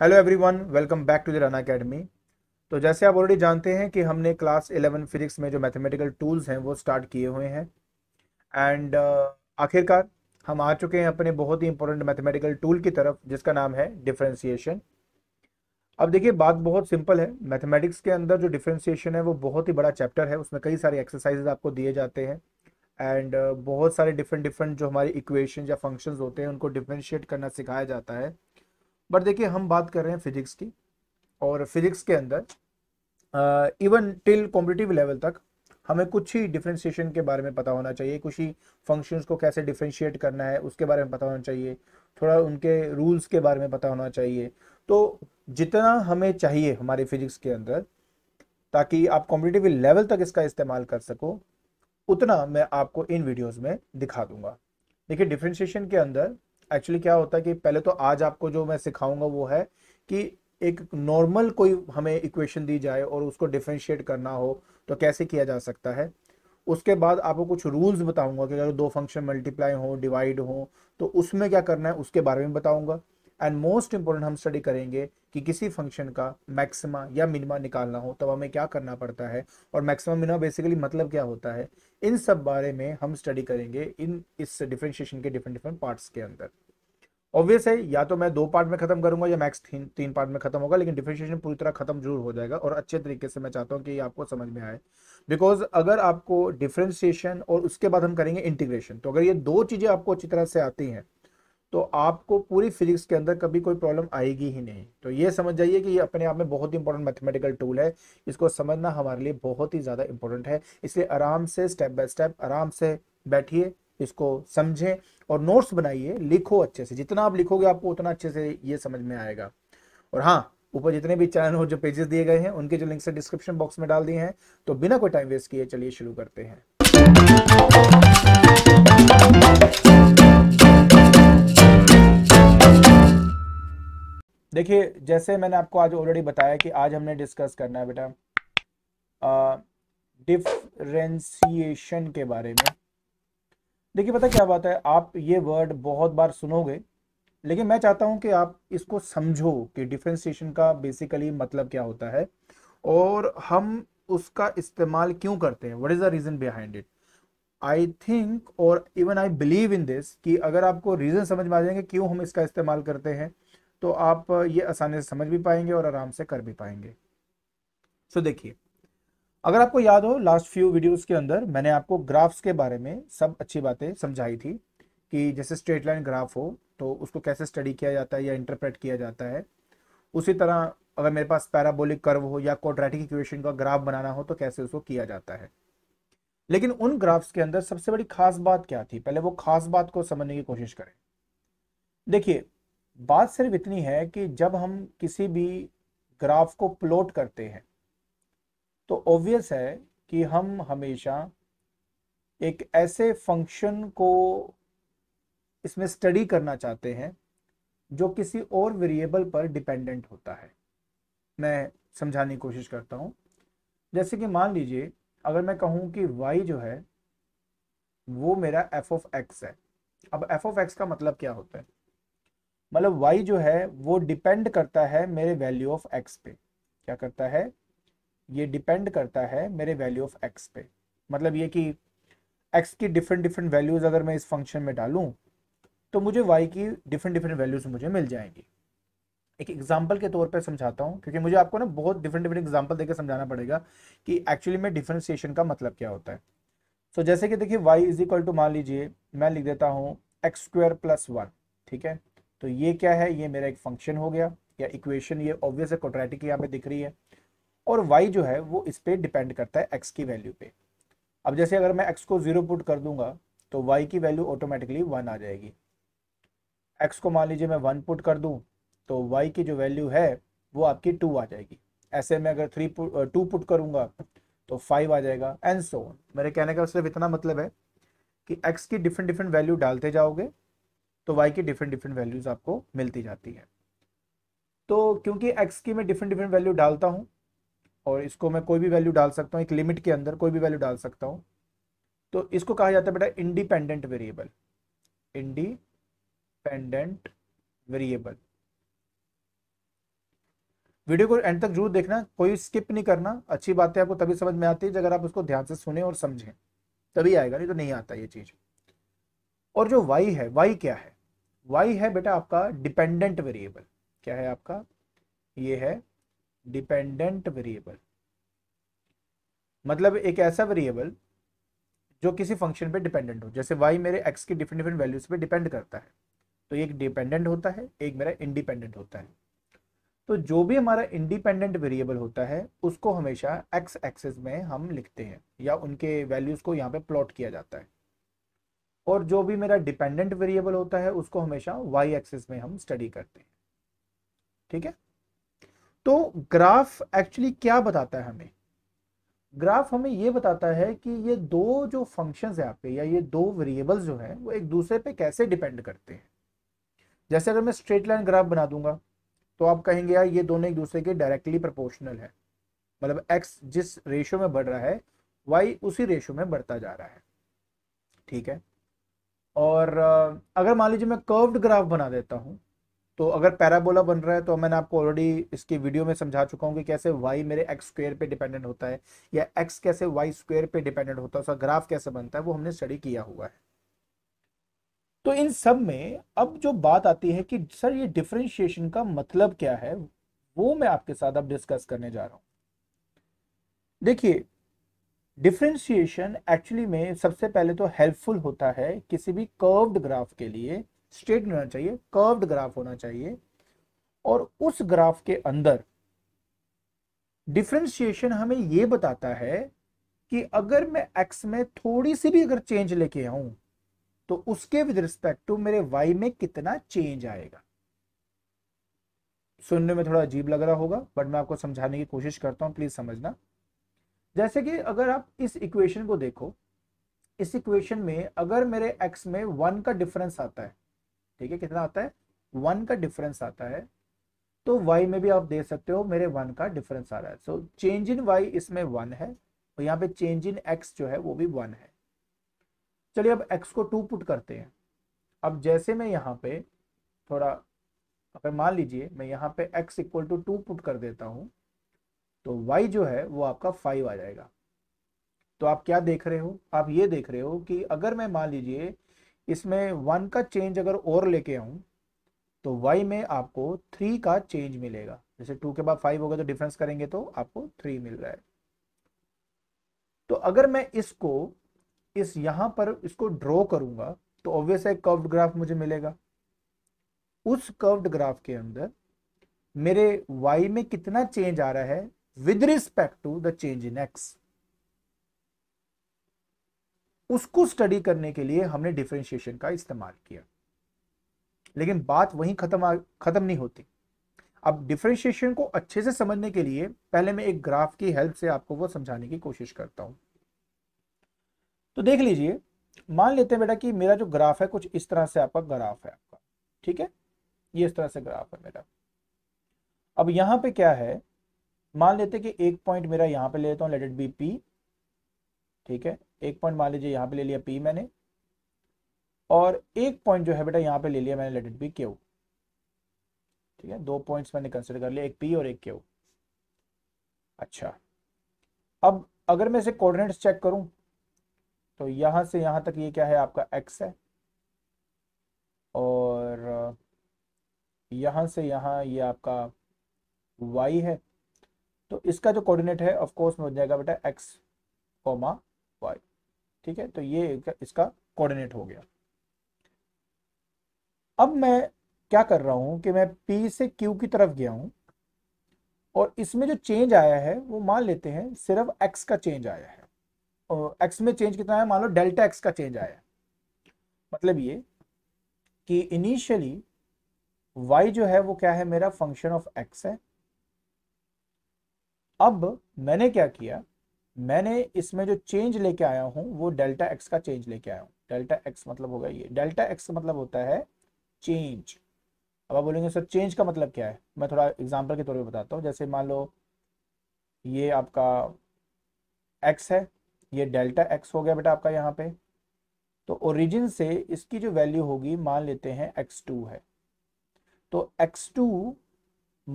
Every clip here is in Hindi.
Hello everyone welcome back to the run academy तो जैसे आप ऑलरेडी जानते हैं कि हमने क्लास इलेवन फिजिक्स में जो मैथमेटिकल टूल्स हैं वो स्टार्ट किए हुए हैं एंड uh, आखिरकार हम आ चुके हैं अपने बहुत ही इंपॉर्टेंट मैथमेटिकल टूल की तरफ जिसका नाम है डिफ्रेंसीशन अब देखिए बात बहुत सिंपल है मैथमेटिक्स के अंदर जो डिफ्रेंसीशन है वो बहुत ही बड़ा चैप्टर है उसमें कई सारे एक्सरसाइजेज आपको दिए जाते हैं एंड uh, बहुत सारे डिफरेंट डिफरेंट जो हमारे इक्वेशन या फंक्शंस होते हैं उनको डिफ्रेंशिएट करना सिखाया जाता है बट देखिए हम बात कर रहे हैं फिजिक्स की और फिजिक्स के अंदर इवन टिल कॉम्पिटिटिव लेवल तक हमें कुछ ही डिफ्रेंशिएशन के बारे में पता होना चाहिए कुछ ही फंक्शंस को कैसे डिफ्रेंशिएट करना है उसके बारे में पता होना चाहिए थोड़ा उनके रूल्स के बारे में पता होना चाहिए तो जितना हमें चाहिए हमारे फिजिक्स के अंदर ताकि आप कॉम्पिटिटिव लेवल तक इसका इस्तेमाल कर सको उतना मैं आपको इन वीडियोस में दिखा दूंगा देखिए डिफ्रेंशिएशन के अंदर एक्चुअली क्या होता है कि पहले तो आज आपको जो मैं सिखाऊंगा वो है कि एक नॉर्मल कोई हमें इक्वेशन दी जाए और उसको डिफ्रेंशिएट करना हो तो कैसे किया जा सकता है उसके बाद आपको कुछ रूल्स बताऊंगा कि अगर दो फंक्शन मल्टीप्लाई हो डिवाइड हो तो उसमें क्या करना है उसके बारे में बताऊंगा एंड मोस्ट इम्पोर्टेंट हम स्टडी करेंगे कि किसी फंक्शन का मैक्सिमा या मिनिमा निकालना हो तब हमें क्या करना पड़ता है और मैक्सिमा मिनिमा बेसिकली मतलब क्या होता है इन सब बारे में हम स्टडी करेंगे इन इस डिफ्रेंशिएशन के डिफरेंट डिफरेंट पार्ट्स के अंदर ऑब्वियस है या तो मैं दो पार्ट में खत्म करूंगा या मैक्स तीन तीन पार्ट में खत्म होगा लेकिन डिफरेंशिएशन पूरी तरह खत्म जरूर हो जाएगा और अच्छे तरीके से मैं चाहता हूँ कि ये आपको समझ में आए बिकॉज अगर आपको डिफ्रेंशिएशन और उसके बाद हम करेंगे इंटीग्रेशन तो अगर ये दो चीज़ें आपको अच्छी तरह से आती हैं तो आपको पूरी फिजिक्स के अंदर कभी कोई प्रॉब्लम आएगी ही नहीं तो ये समझ जाइए कि ये अपने आप में बहुत ही इंपॉर्टेंट मैथमेटिकल टूल है इसको समझना हमारे लिए बहुत ही ज़्यादा इंपॉर्टेंट है इसलिए आराम से स्टेप बाय स्टेप आराम से बैठिए इसको समझें और नोट्स बनाइए लिखो अच्छे से जितना आप लिखोगे आपको उतना अच्छे से ये समझ में आएगा और हाँ ऊपर जितने भी चैनल और जो पेजेस दिए गए हैं उनके जो लिंक्स डिस्क्रिप्शन बॉक्स में डाल दिए हैं तो बिना कोई टाइम वेस्ट किए चलिए शुरू करते हैं देखिए जैसे मैंने आपको आज ऑलरेडी बताया कि आज हमने डिस्कस करना है बेटा डिफ्रेंसिएशन के बारे में देखिए पता क्या बात है आप ये वर्ड बहुत बार सुनोगे लेकिन मैं चाहता हूं कि आप इसको समझो कि डिफ्रेंसिएशन का बेसिकली मतलब क्या होता है और हम उसका इस्तेमाल क्यों करते हैं what is the reason behind it I think और even I believe in this कि अगर आपको रीज़न समझ में आ जाएंगे क्यों हम इसका इस्तेमाल करते हैं तो आप ये आसानी से समझ भी पाएंगे और आराम से कर भी पाएंगे सो देखिए अगर आपको याद हो लास्ट फ्यू वीडियोस के अंदर मैंने आपको ग्राफ्स के बारे में सब अच्छी बातें समझाई थी कि जैसे स्ट्रेट लाइन ग्राफ हो तो उसको कैसे स्टडी किया जाता है या इंटरप्रेट किया जाता है उसी तरह अगर मेरे पास पैराबोलिक कर्व हो या कोड्रेटिक इक्वेशन का ग्राफ बनाना हो तो कैसे उसको किया जाता है लेकिन उन ग्राफ्स के अंदर सबसे बड़ी खास बात क्या थी पहले वो खास बात को समझने की कोशिश करें देखिए बात सिर्फ इतनी है कि जब हम किसी भी ग्राफ को प्लॉट करते हैं तो ऑब्वियस है कि हम हमेशा एक ऐसे फंक्शन को इसमें स्टडी करना चाहते हैं जो किसी और वेरिएबल पर डिपेंडेंट होता है मैं समझाने की कोशिश करता हूँ जैसे कि मान लीजिए अगर मैं कहूँ कि y जो है वो मेरा एफ ऑफ एक्स है अब एफ ऑफ एक्स का मतलब क्या होता है मतलब वाई जो है वो डिपेंड करता है मेरे वैल्यू ऑफ एक्स पे क्या करता है ये डिपेंड करता है मेरे वैल्यू ऑफ एक्स पे मतलब ये कि एक्स की डिफरेंट डिफरेंट वैल्यूज अगर मैं इस फंक्शन में डालूं तो मुझे वाई की डिफरेंट डिफरेंट वैल्यूज मुझे मिल जाएंगी एक एग्जाम्पल के तौर पर समझाता हूँ क्योंकि मुझे आपको ना बहुत डिफरेंट डिफरेंट एग्जाम्पल देकर समझाना पड़ेगा कि एक्चुअली में डिफ्रेंसिएशन का मतलब क्या होता है सो so, जैसे कि देखिए वाई इज इक्वल टू मान लीजिए मैं लिख देता हूँ एक्स स्क्वायर प्लस वन ठीक है तो ये क्या है ये मेरा एक फंक्शन हो गया या इक्वेशन ये ऑब्वियस है क्वाड्रेटिक यहाँ पे दिख रही है और वाई जो है वो इस पर डिपेंड करता है एक्स की वैल्यू पे अब जैसे अगर मैं एक्स को जीरो पुट कर दूंगा तो वाई की वैल्यू ऑटोमेटिकली वन आ जाएगी एक्स को मान लीजिए मैं वन पुट कर दूँ तो वाई की जो वैल्यू है वो आपकी टू आ जाएगी ऐसे में अगर थ्री टू पुट करूंगा तो फाइव आ जाएगा एंड सो so मेरे कहने का सिर्फ इतना मतलब है कि एक्स की डिफरेंट डिफरेंट वैल्यू डालते जाओगे तो वाई की डिफरेंट डिफरेंट वैल्यूज़ आपको मिलती जाती है तो क्योंकि एक्स की मैं डिफरेंट डिफरेंट वैल्यू डालता हूँ और इसको मैं कोई भी वैल्यू डाल सकता हूँ एक लिमिट के अंदर कोई भी वैल्यू डाल सकता हूँ तो इसको कहा जाता है बेटा independent variable independent variable video को एंड तक जरूर देखना कोई स्किप नहीं करना अच्छी बातें आपको तभी समझ में आती है अगर आप उसको ध्यान से सुने और समझें तभी आएगा नहीं तो नहीं आता ये चीज़ और जो वाई है वाई क्या है वाई है बेटा आपका डिपेंडेंट वेरिएबल क्या है आपका ये है डिपेंडेंट वेरिएबल मतलब एक ऐसा वेरिएबल जो किसी फंक्शन पे डिपेंडेंट हो जैसे वाई मेरे एक्स की डिफरेंट डिफरेंट वैल्यूज पे डिपेंड करता है तो एक डिपेंडेंट होता है एक मेरा इंडिपेंडेंट होता है तो जो भी हमारा इंडिपेंडेंट वेरिएबल होता है उसको हमेशा एक्स एक्सेस में हम लिखते हैं या उनके वैल्यूज़ को यहाँ पे प्लॉट किया जाता है और जो भी मेरा डिपेंडेंट वेरिएबल होता है उसको हमेशा वाई एक्सिस में हम स्टडी करते हैं ठीक है तो ग्राफ एक्चुअली क्या बताता है हमें ग्राफ हमें ये बताता है कि ये दो जो फंक्शंस है आपके या ये दो वेरिएबल्स जो हैं वो एक दूसरे पे कैसे डिपेंड करते हैं जैसे अगर मैं स्ट्रेट लाइन ग्राफ बना दूंगा तो आप कहेंगे यार ये दोनों एक दूसरे के डायरेक्टली प्रोपोर्शनल है मतलब एक्स जिस रेशो में बढ़ रहा है वाई उसी रेशो में बढ़ता जा रहा है ठीक है और अगर मान लीजिए मैं कर्व्ड ग्राफ बना देता हूँ तो अगर पैराबोला बन रहा है तो मैंने आपको ऑलरेडी इसकी वीडियो में समझा चुका हूँ कि कैसे वाई मेरे एक्स स्क्वेयर पे डिपेंडेंट होता है या एक्स कैसे वाई स्क्वेयर पे डिपेंडेंट होता है उसका ग्राफ कैसे बनता है वो हमने स्टडी किया हुआ है तो इन सब में अब जो बात आती है कि सर ये डिफ्रेंशिएशन का मतलब क्या है वो मैं आपके साथ अब डिस्कस करने जा रहा हूँ देखिए डिफ्रेंशिएशन एक्चुअली में सबसे पहले तो हेल्पफुल होता है किसी भी कर्व्ड ग्राफ के लिए स्ट्रेट नहीं होना चाहिए कर्व्ड ग्राफ होना चाहिए और उस ग्राफ के अंदर डिफ्रेंशिएशन हमें यह बताता है कि अगर मैं एक्स में थोड़ी सी भी अगर चेंज लेके आऊं तो उसके विद रिस्पेक्ट टू मेरे वाई में कितना चेंज आएगा सुनने में थोड़ा अजीब लग रहा होगा बट मैं आपको समझाने की कोशिश करता हूं प्लीज समझना जैसे कि अगर आप इस इक्वेशन को देखो इस इक्वेशन में अगर मेरे एक्स में वन का डिफरेंस आता है ठीक है कितना आता है वन का डिफरेंस आता है तो वाई में भी आप देख सकते हो मेरे वन का डिफरेंस आ रहा है सो चेंज इन वाई इसमें वन है और यहाँ पे चेंज इन एक्स जो है वो भी वन है चलिए अब एक्स को टू पुट करते हैं अब जैसे मैं यहाँ पे थोड़ा अगर मान लीजिए मैं यहाँ पे X equal to two put कर देता हूँ तो y जो है वो आपका फाइव आ जाएगा तो आप क्या देख रहे हो आप ये देख रहे हो कि अगर मैं मान लीजिए इसमें वन का चेंज अगर और लेके आऊं तो y में आपको थ्री का चेंज मिलेगा जैसे टू के बाद फाइव होगा तो डिफरेंस करेंगे तो आपको थ्री मिल रहा है तो अगर मैं इसको इस यहां पर इसको ड्रॉ करूंगा तो ऑब्वियस है कर्व्ड ग्राफ मुझे मिलेगा उस कर्व्ड ग्राफ के अंदर मेरे y में कितना चेंज आ रहा है with respect to the change in X उसको स्टडी करने के लिए हमने डिफ्रेंशिएशन का इस्तेमाल किया लेकिन बात वहीं खत्म खत्म नहीं होती अब डिफ्रेंशिएशन को अच्छे से समझने के लिए पहले मैं एक ग्राफ की हेल्प से आपको वो समझाने की कोशिश करता हूं तो देख लीजिए मान लेते हैं बेटा कि मेरा जो ग्राफ है कुछ इस तरह से आपका ग्राफ है आपका ठीक है ये इस तरह से ग्राफ है मेरा अब यहां पे क्या है मान लेते कि एक पॉइंट मेरा यहाँ पे ले लेता हूँ लेट इट बी पी ठीक है एक पॉइंट मान लीजिए यहाँ पे ले लिया पी मैंने और एक पॉइंट जो है बेटा यहाँ पे ले लिया मैंने लेट इट बी क्यू ठीक है दो पॉइंट्स मैंने कंसिडर कर लिया एक पी और एक क्यू अच्छा अब अगर मैं इसे कोऑर्डिनेट्स चेक करूं तो यहां से यहां तक ये क्या है आपका एक्स है और यहां से यहां ये आपका वाई है तो इसका जो कोऑर्डिनेट है ऑफ कोर्स में हो जाएगा बेटा एक्स कोमा वाई ठीक है तो ये इसका कोऑर्डिनेट हो गया अब मैं क्या कर रहा हूं कि मैं पी से क्यू की तरफ गया हूं और इसमें जो चेंज आया है वो मान लेते हैं सिर्फ एक्स का चेंज आया है और एक्स में चेंज कितना है मान लो डेल्टा एक्स का चेंज आया है मतलब ये कि इनिशियली वाई जो है वो क्या है मेरा फंक्शन ऑफ एक्स है अब मैंने क्या किया मैंने इसमें जो चेंज लेके आया हूं वो डेल्टा एक्स का चेंज लेके आया हूं डेल्टा एक्स मतलब होगा ये डेल्टा एक्स मतलब होता है चेंज अब आप बोलेंगे सर चेंज का मतलब क्या है मैं थोड़ा एग्जाम्पल के तौर पर बताता हूँ जैसे मान लो ये आपका एक्स है ये डेल्टा एक्स हो गया बेटा आपका यहाँ पे तो ओरिजिन से इसकी जो वैल्यू होगी मान लेते हैं एक्स टू है तो X two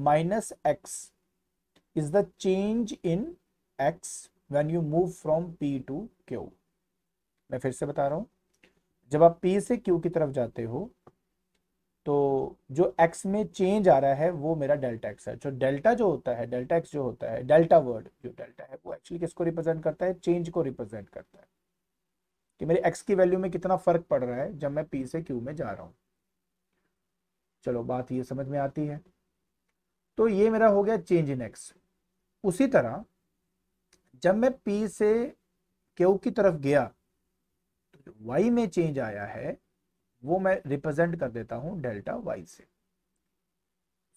minus X is the change in x when you move from p to q. मैं फिर से बता रहा हूं जब आप p से q की तरफ जाते हो तो जो x में चेंज आ रहा है वो मेरा डेल्टा एक्स है जो डेल्टा जो होता है डेल्टा x जो होता है डेल्टा वर्ड जो डेल्टा है वो एक्चुअली किसको रिप्रेजेंट करता है चेंज को रिप्रेजेंट करता है कि मेरे x की वैल्यू में कितना फर्क पड़ रहा है जब मैं p से q में जा रहा हूं चलो बात ये समझ में आती है तो ये मेरा हो गया चेंज इन एक्स उसी तरह जब मैं P से Q की तरफ गया तो जो Y में चेंज आया है वो मैं रिप्रेजेंट कर देता हूं डेल्टा Y से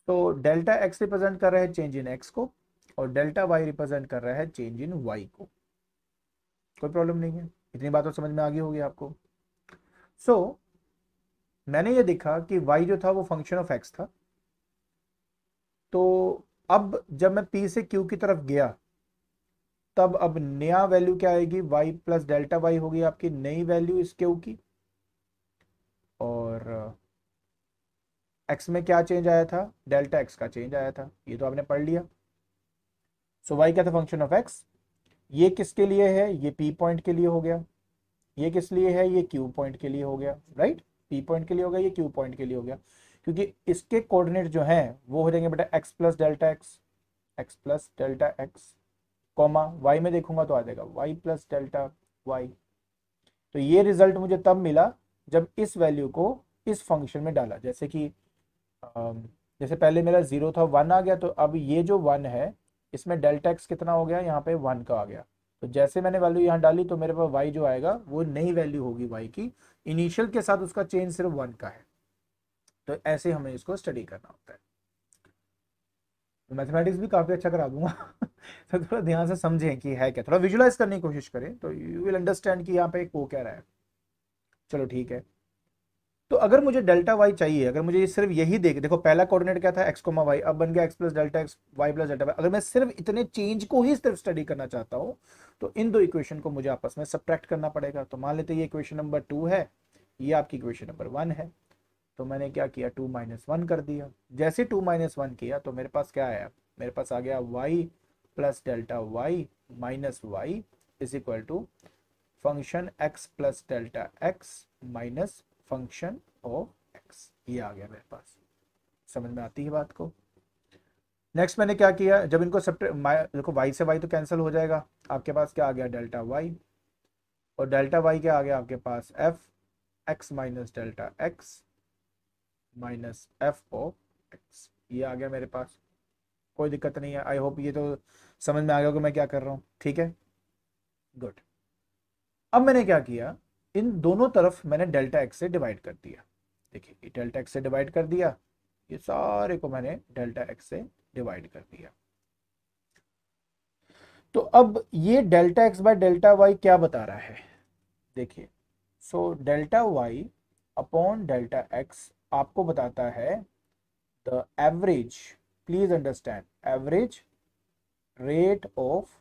तो डेल्टा X रिप्रेजेंट कर रहा है चेंज इन X को और डेल्टा Y रिप्रेजेंट कर रहा है चेंज इन Y को कोई प्रॉब्लम नहीं है इतनी बात तो समझ में आ गई होगी आपको सो so, मैंने ये देखा कि y जो था वो फंक्शन ऑफ x था तो अब जब मैं P से Q की तरफ गया तब अब नया वैल्यू क्या आएगी y प्लस डेल्टा वाई होगी आपकी नई वैल्यू इस Q की और uh, x में क्या चेंज आया था डेल्टा x का चेंज आया था ये तो आपने पढ़ लिया सो so, y क्या था फंक्शन ऑफ x ये किसके लिए है ये P पॉइंट के लिए हो गया ये किस लिए है ये Q पॉइंट के लिए हो गया राइट पी P पॉइंट के लिए हो गया ये Q पॉइंट के लिए हो गया क्योंकि इसके कोऑर्डिनेट जो हैं वो हो जाएंगे बेटा X plus delta X X plus delta X comma Y में देखूंगा तो आ जाएगा वाई प्लस डेल्टा वाई तो ये रिजल्ट मुझे तब मिला जब इस वैल्यू को इस फंक्शन में डाला जैसे कि जैसे पहले मेरा जीरो था वन आ गया तो अब ये जो वन है इसमें डेल्टा एक्स कितना हो गया यहाँ पे वन का आ गया तो जैसे मैंने वैल्यू यहाँ डाली तो मेरे पास वाई जो आएगा वो नई वैल्यू होगी वाई की इनिशियल के साथ उसका चेंज सिर्फ वन का है तो ऐसे हमें इसको स्टडी करना होता है तो मैथमेटिक्स भी काफ़ी अच्छा करा दूंगा तो थोड़ा ध्यान से समझें कि है क्या थोड़ा विजुलाइज करने की कोशिश करें तो यू विल अंडरस्टैंड कि यहाँ पे हो क्या रहा है चलो ठीक है तो अगर मुझे डेल्टा वाई चाहिए अगर मुझे सिर्फ यही देख देखो पहला कोऑर्डिनेट क्या था एक्स कोमा वाई अब बन गया X plus delta X Y plus delta Y अगर मैं सिर्फ इतने चेंज को ही सिर्फ स्टडी करना चाहता हूँ तो इन दो इक्वेशन को मुझे आपस में सब्ट्रैक्ट करना पड़ेगा तो मान लेते ये इक्वेशन नंबर टू है ये आपकी इक्वेशन नंबर वन है तो मैंने क्या किया टू माइनस वन कर दिया जैसे टू माइनस वन किया तो मेरे पास क्या आया मेरे पास आ गया Y plus delta Y minus Y is equal to function X plus delta X minus function of X ये आ गया मेरे पास समझ में आती है बात को नेक्स्ट मैंने क्या किया जब इनको सब देखो वाई से वाई तो कैंसिल हो जाएगा आपके पास क्या आ गया डेल्टा वाई और डेल्टा वाई क्या आ गया आपके पास F X minus delta X minus F of X ये आ गया मेरे पास कोई दिक्कत नहीं है आई होप ये तो समझ में आ गया कि मैं क्या कर रहा हूँ ठीक है गुड अब मैंने क्या किया इन दोनों तरफ मैंने डेल्टा एक्स से डिवाइड कर दिया देखिए ये डेल्टा एक्स से डिवाइड कर दिया ये सारे को मैंने डेल्टा एक्स से डिवाइड कर दिया तो अब ये delta X by delta Y क्या बता रहा है देखिए so delta Y upon delta X आपको बताता है the average please understand average rate of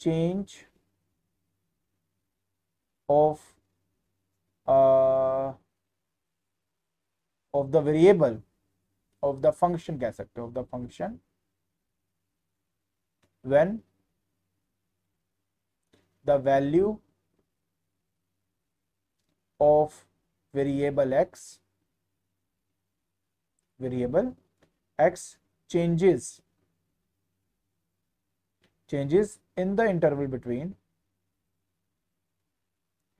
change of of the variable of the function कह सकते हो of the function when the value of variable X variable X changes changes in the interval between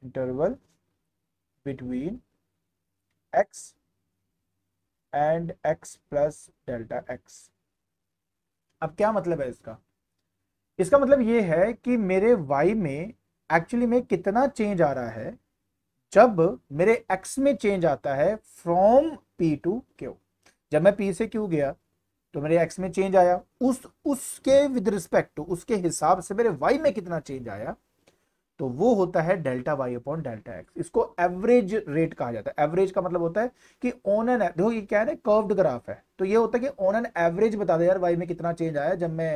interval between X and X plus delta X अब क्या मतलब है इसका इसका मतलब ये है कि मेरे वाई में एक्चुअली में कितना चेंज आ रहा है जब मेरे एक्स में चेंज आता है फ्रॉम पी टू क्यू जब मैं पी से क्यू गया तो मेरे एक्स में चेंज आया उस उसके विद रिस्पेक्ट उसके हिसाब से मेरे y में कितना चेंज आया तो वो होता है delta Y upon delta X इसको एवरेज रेट कहा जाता है एवरेज का मतलब होता है कि ऑन एन देखो ये क्या है कर्व्ड ग्राफ है तो ये होता है कि ऑन एन एवरेज बता दे यार वाई में कितना चेंज आया जब मैं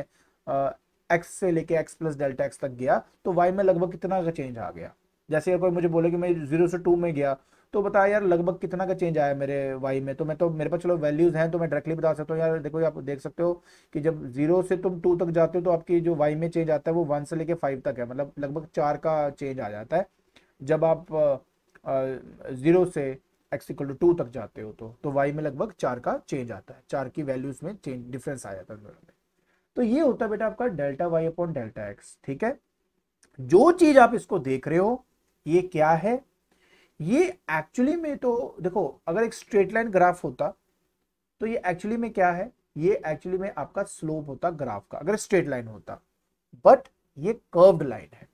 एक्स से लेके एक्स प्लस डेल्टा एक्स तक गया तो वाई में लगभग कितना का चेंज आ गया जैसे कोई मुझे बोले कि मैं जीरो से टू में गया तो बताया यार लगभग कितना का चेंज आया मेरे वाई में तो मैं तो मेरे पास चलो वैल्यूज हैं तो मैं डायरेक्टली बता सकता हूँ यार देखो आप देख सकते हो कि जब जीरो से तुम टू तक जाते हो तो आपकी जो वाई में चेंज आता है वो वन से लेके फाइव तक है मतलब लगभग चार का चेंज आ जाता है जब आप जीरो से एक्स इक्वल टू टू तक जाते हो तो तो वाई में लगभग चार का चेंज आता है चार की वैल्यूज में चेंज डिफरेंस आ जाता है दोनों में तो ये होता है बेटा आपका delta Y upon delta X ठीक है जो चीज आप इसको देख रहे हो ये क्या है ये एक्चुअली में तो देखो अगर एक स्ट्रेट लाइन ग्राफ होता तो ये एक्चुअली में क्या है ये एक्चुअली में आपका स्लोप होता ग्राफ का अगर स्ट्रेट लाइन होता बट ये कर्व्ड लाइन है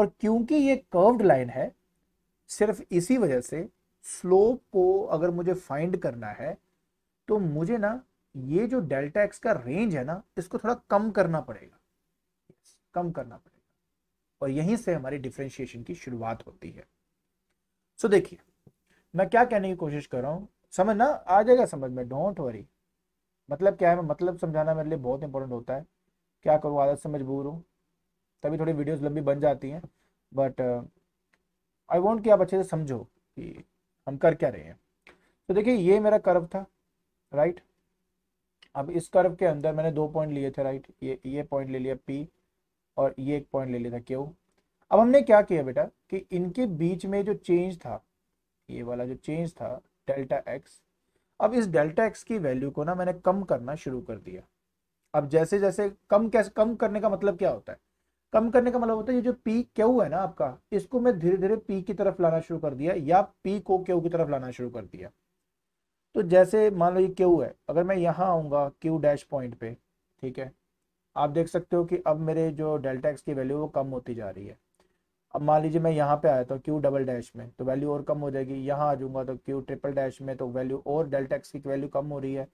और क्योंकि ये कर्व्ड लाइन है सिर्फ इसी वजह से स्लोप को अगर मुझे फाइंड करना है तो मुझे ना ये जो डेल्टा एक्स का रेंज है ना इसको थोड़ा कम करना पड़ेगा कम करना पड़ेगा और यहीं से हमारी डिफ्रेंशिएशन की शुरुआत होती है सो so, देखिए मैं क्या कहने की कोशिश कर रहा हूँ समझ ना आ जाएगा समझ में डोंट वरी मतलब क्या है मैं मतलब समझाना मेरे लिए बहुत इंपॉर्टेंट होता है क्या करूँ आदत से मजबूर हूँ तभी थोड़ी वीडियोज लंबी बन जाती हैं बट आई वॉन्ट कि आप अच्छे से समझो कि हम कर क्या रहे हैं तो देखिए ये मेरा कर्व था राइट अब इस कर्व के अंदर मैंने दो पॉइंट लिए थे राइट ये ये पॉइंट ले लिया पी और ये एक पॉइंट ले लिया था क्यों अब हमने क्या किया बेटा कि इनके बीच में जो चेंज था ये वाला जो चेंज था डेल्टा एक्स अब इस डेल्टा एक्स की वैल्यू को ना मैंने कम करना शुरू कर दिया अब जैसे जैसे कम कैसे कम करने का मतलब क्या होता है कम करने का मतलब होता है ये जो पी क्यू है ना आपका इसको मैं धीरे धीरे पी की तरफ लाना शुरू कर दिया या पी को क्यू की तरफ लाना शुरू कर दिया तो जैसे मान लो ये क्यू है अगर मैं यहाँ आऊँगा क्यू डैश पॉइंट पे ठीक है आप देख सकते हो कि अब मेरे जो डेल्टा एक्स की वैल्यू वो कम होती जा रही है अब मान लीजिए मैं यहाँ पे आया था क्यू डबल डैश में तो वैल्यू और कम हो जाएगी यहाँ आ जाऊंगा तो क्यू ट्रिपल डैश में तो वैल्यू और डेल्टा एक्स की वैल्यू कम हो रही है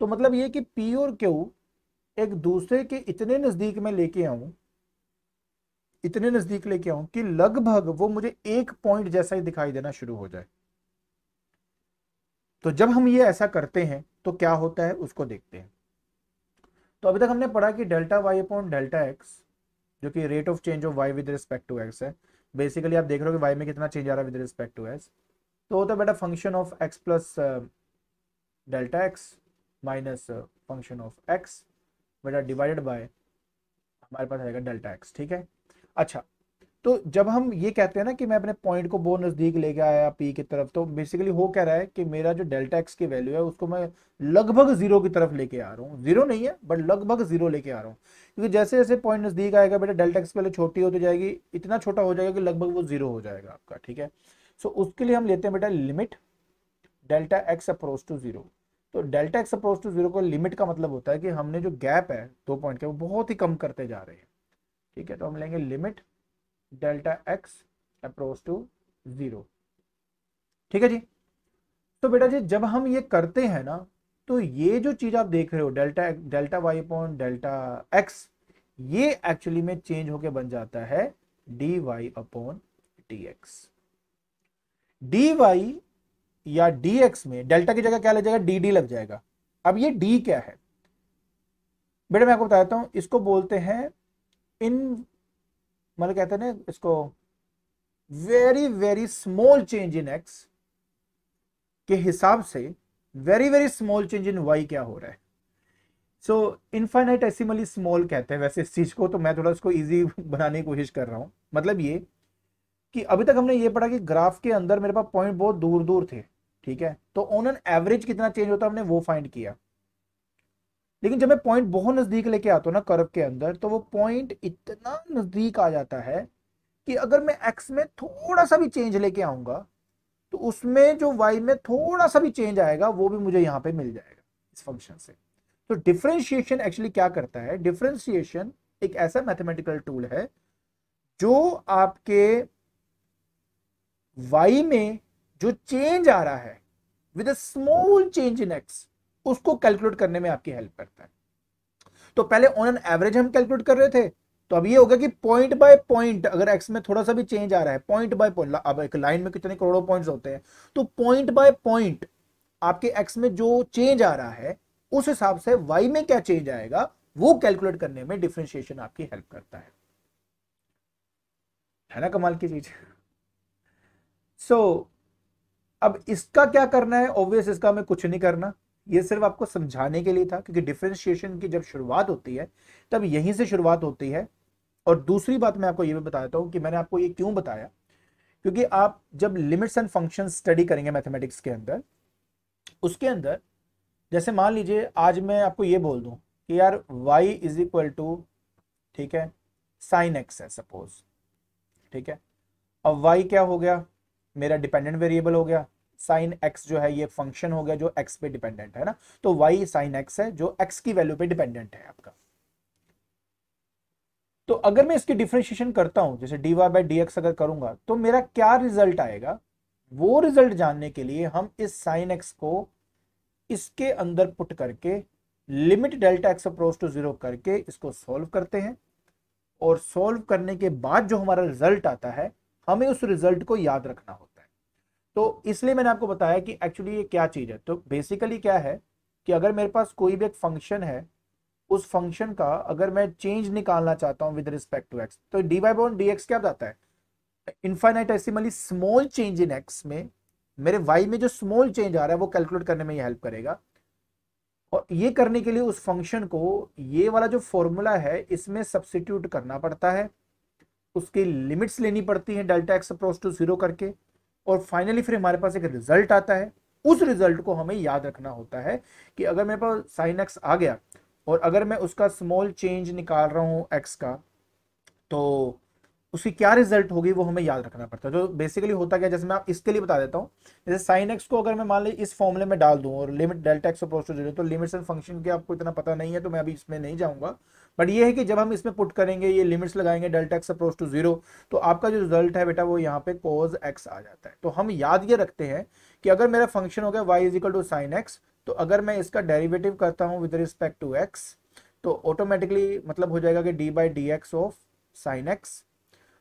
तो मतलब ये कि पी और क्यू एक दूसरे के इतने नज़दीक में लेके आऊ इतने नज़दीक लेके आऊ कि लगभग वो मुझे एक पॉइंट जैसा ही दिखाई देना शुरू हो जाए तो जब हम ये ऐसा करते हैं तो क्या होता है उसको देखते हैं तो अभी तक हमने पढ़ा कि delta Y upon delta X जो कि rate of change of Y with respect to X है बेसिकली आप देख रहे हो कि वाई में कितना चेंज आ रहा है विद रिस्पेक्ट टू एक्स तो होता तो है बेटा function of X plus delta X minus function of X बेटा डिवाइडेड बाय हमारे पास आएगा डेल्टा एक्स ठीक है अच्छा तो जब हम ये कहते हैं ना कि मैं अपने पॉइंट को बहुत नज़दीक लेके आया पी की तरफ तो बेसिकली हो कह रहा है कि मेरा जो डेल्टा एक्स की वैल्यू है उसको मैं लगभग जीरो की तरफ लेके आ रहा हूँ जीरो नहीं है बट लगभग जीरो लेके आ रहा हूँ क्योंकि जैसे जैसे पॉइंट नज़दीक आएगा बेटा डेल्टा एक्स पहले छोटी होती जाएगी इतना छोटा हो जाएगा कि लगभग वो जीरो हो जाएगा आपका ठीक है सो so, उसके लिए हम लेते हैं बेटा limit delta X approach to zero तो delta X approach to zero को लिमिट का मतलब होता है कि हमने जो गैप है दो पॉइंट का वो बहुत ही कम करते जा रहे हैं ठीक है तो हम लेंगे limit delta X approach to zero ठीक है जी तो बेटा जी जब हम ये करते हैं ना तो ये जो चीज आप देख रहे हो delta delta Y upon delta X ये एक्चुअली में चेंज होके बन जाता है D Y upon D X D Y या डी एक्स में डेल्टा की जगह क्या लग जाएगा डी डी लग जाएगा अब ये डी क्या है बेटा मैं आपको बताता हूं इसको बोलते हैं इन मतलब कहते हैं ना इसको very very small change in X के हिसाब से very very small change in Y क्या हो रहा है सो इनफाइनाइट एसिमली स्मॉल कहते हैं वैसे इस चीज को तो मैं थोड़ा इसको इजी बनाने की कोशिश कर रहा हूं मतलब ये कि अभी तक हमने ये पढ़ा कि ग्राफ के अंदर मेरे पास पॉइंट बहुत दूर दूर थे ठीक है तो ऑन एन एवरेज कितना चेंज होता है हमने वो फाइंड किया लेकिन जब मैं पॉइंट बहुत नज़दीक लेके आता हूँ ना कर्व के अंदर तो वो पॉइंट इतना नज़दीक आ जाता है कि अगर मैं एक्स में थोड़ा सा भी चेंज लेके आऊंगा तो उसमें जो वाई में थोड़ा सा भी चेंज आएगा वो भी मुझे यहाँ पे मिल जाएगा इस फंक्शन से तो डिफ्रेंशिएशन एक्चुअली क्या करता है डिफ्रेंशिएशन एक ऐसा मैथमेटिकल टूल है जो आपके वाई में जो चेंज आ रहा है with small change in X उसको कैलकुलेट करने में आपकी हेल्प करता है तो पहले ऑन एन एवरेज हम कैलकुलेट कर रहे थे तो अब ये होगा कि पॉइंट बाय पॉइंट अगर एक्स में थोड़ा सा भी चेंज आ रहा है पॉइंट बाय पॉइंट अब एक लाइन में कितने करोड़ों पॉइंट होते हैं तो पॉइंट बाय पॉइंट आपके एक्स में जो चेंज आ रहा है उस हिसाब से वाई में क्या चेंज आएगा वो कैलकुलेट करने में डिफ्रेंशिएशन आपकी हेल्प करता है है ना कमाल की चीज सो so, अब इसका क्या करना है ऑब्वियस इसका हमें कुछ नहीं करना ये सिर्फ आपको समझाने के लिए था क्योंकि डिफ्रेंशिएशन की जब शुरुआत होती है तब यहीं से शुरुआत होती है और दूसरी बात मैं आपको ये भी बताता हूँ कि मैंने आपको ये क्यों बताया क्योंकि आप जब लिमिट्स एंड फंक्शन स्टडी करेंगे मैथमेटिक्स के अंदर उसके अंदर जैसे मान लीजिए आज मैं आपको ये बोल दूँ कि यार वाई इज इक्वल टू ठीक है साइन एक्स है सपोज ठीक है अब वाई क्या हो गया मेरा डिपेंडेंट वेरिएबल हो गया साइन एक्स जो है ये फंक्शन हो गया जो एक्स पे डिपेंडेंट है ना तो वाई साइन एक्स है जो एक्स की वैल्यू पे डिपेंडेंट है आपका तो अगर मैं इसकी डिफ्रेंशिएशन करता हूं जैसे D Y by D X अगर करूंगा तो मेरा क्या रिजल्ट आएगा वो रिजल्ट जानने के लिए हम इस साइन एक्स को इसके अंदर पुट करके limit delta X approach to zero करके इसको सॉल्व करते हैं और सॉल्व करने के बाद जो हमारा रिजल्ट आता है हमें उस रिजल्ट को याद रखना होता है तो इसलिए मैंने आपको बताया कि एक्चुअली ये क्या चीज़ है तो बेसिकली क्या है कि अगर मेरे पास कोई भी एक फंक्शन है उस फंक्शन का अगर मैं चेंज निकालना चाहता हूं विद रिस्पेक्ट टू एक्स तो D Y by D X क्या बताता है infinitesimally small change in X में मेरे वाई में जो स्मॉल चेंज आ रहा है वो कैलकुलेट करने में ये हेल्प करेगा और ये करने के लिए उस फंक्शन को ये वाला जो फॉर्मूला है इसमें सब्सिट्यूट करना पड़ता है उसकी लिमिट्स लेनी पड़ती है delta X approach to zero करके और फाइनली फिर हमारे पास एक रिजल्ट आता है उस रिजल्ट को हमें याद रखना होता है कि अगर मेरे पास साइन एक्स आ गया और अगर मैं उसका स्मॉल चेंज निकाल रहा हूँ एक्स का तो उसकी क्या रिजल्ट होगी वो हमें याद रखना पड़ता है जो बेसिकली होता क्या जैसे मैं आप इसके लिए बता देता हूँ जैसे साइन एक्स को अगर मैं मान ली इस फॉर्मूले में डाल दूँ और limit delta X approach to zero तो लिमिट्स एंड फंक्शन के आपको इतना पता नहीं है तो मैं अभी इसमें नहीं जाऊँगा बट ये है कि जब हम इसमें पुट करेंगे ये लिमिट्स लगाएंगे delta X approach to zero तो आपका जो रिजल्ट है बेटा वो यहाँ पे कोज एक्स आ जाता है तो हम याद ये रखते हैं कि अगर मेरा फंक्शन हो गया Y is equal to sine X तो अगर मैं इसका डेरिवेटिव करता हूँ विद रिस्पेक्ट टू एक्स तो ऑटोमेटिकली मतलब हो जाएगा कि D by D x of sine X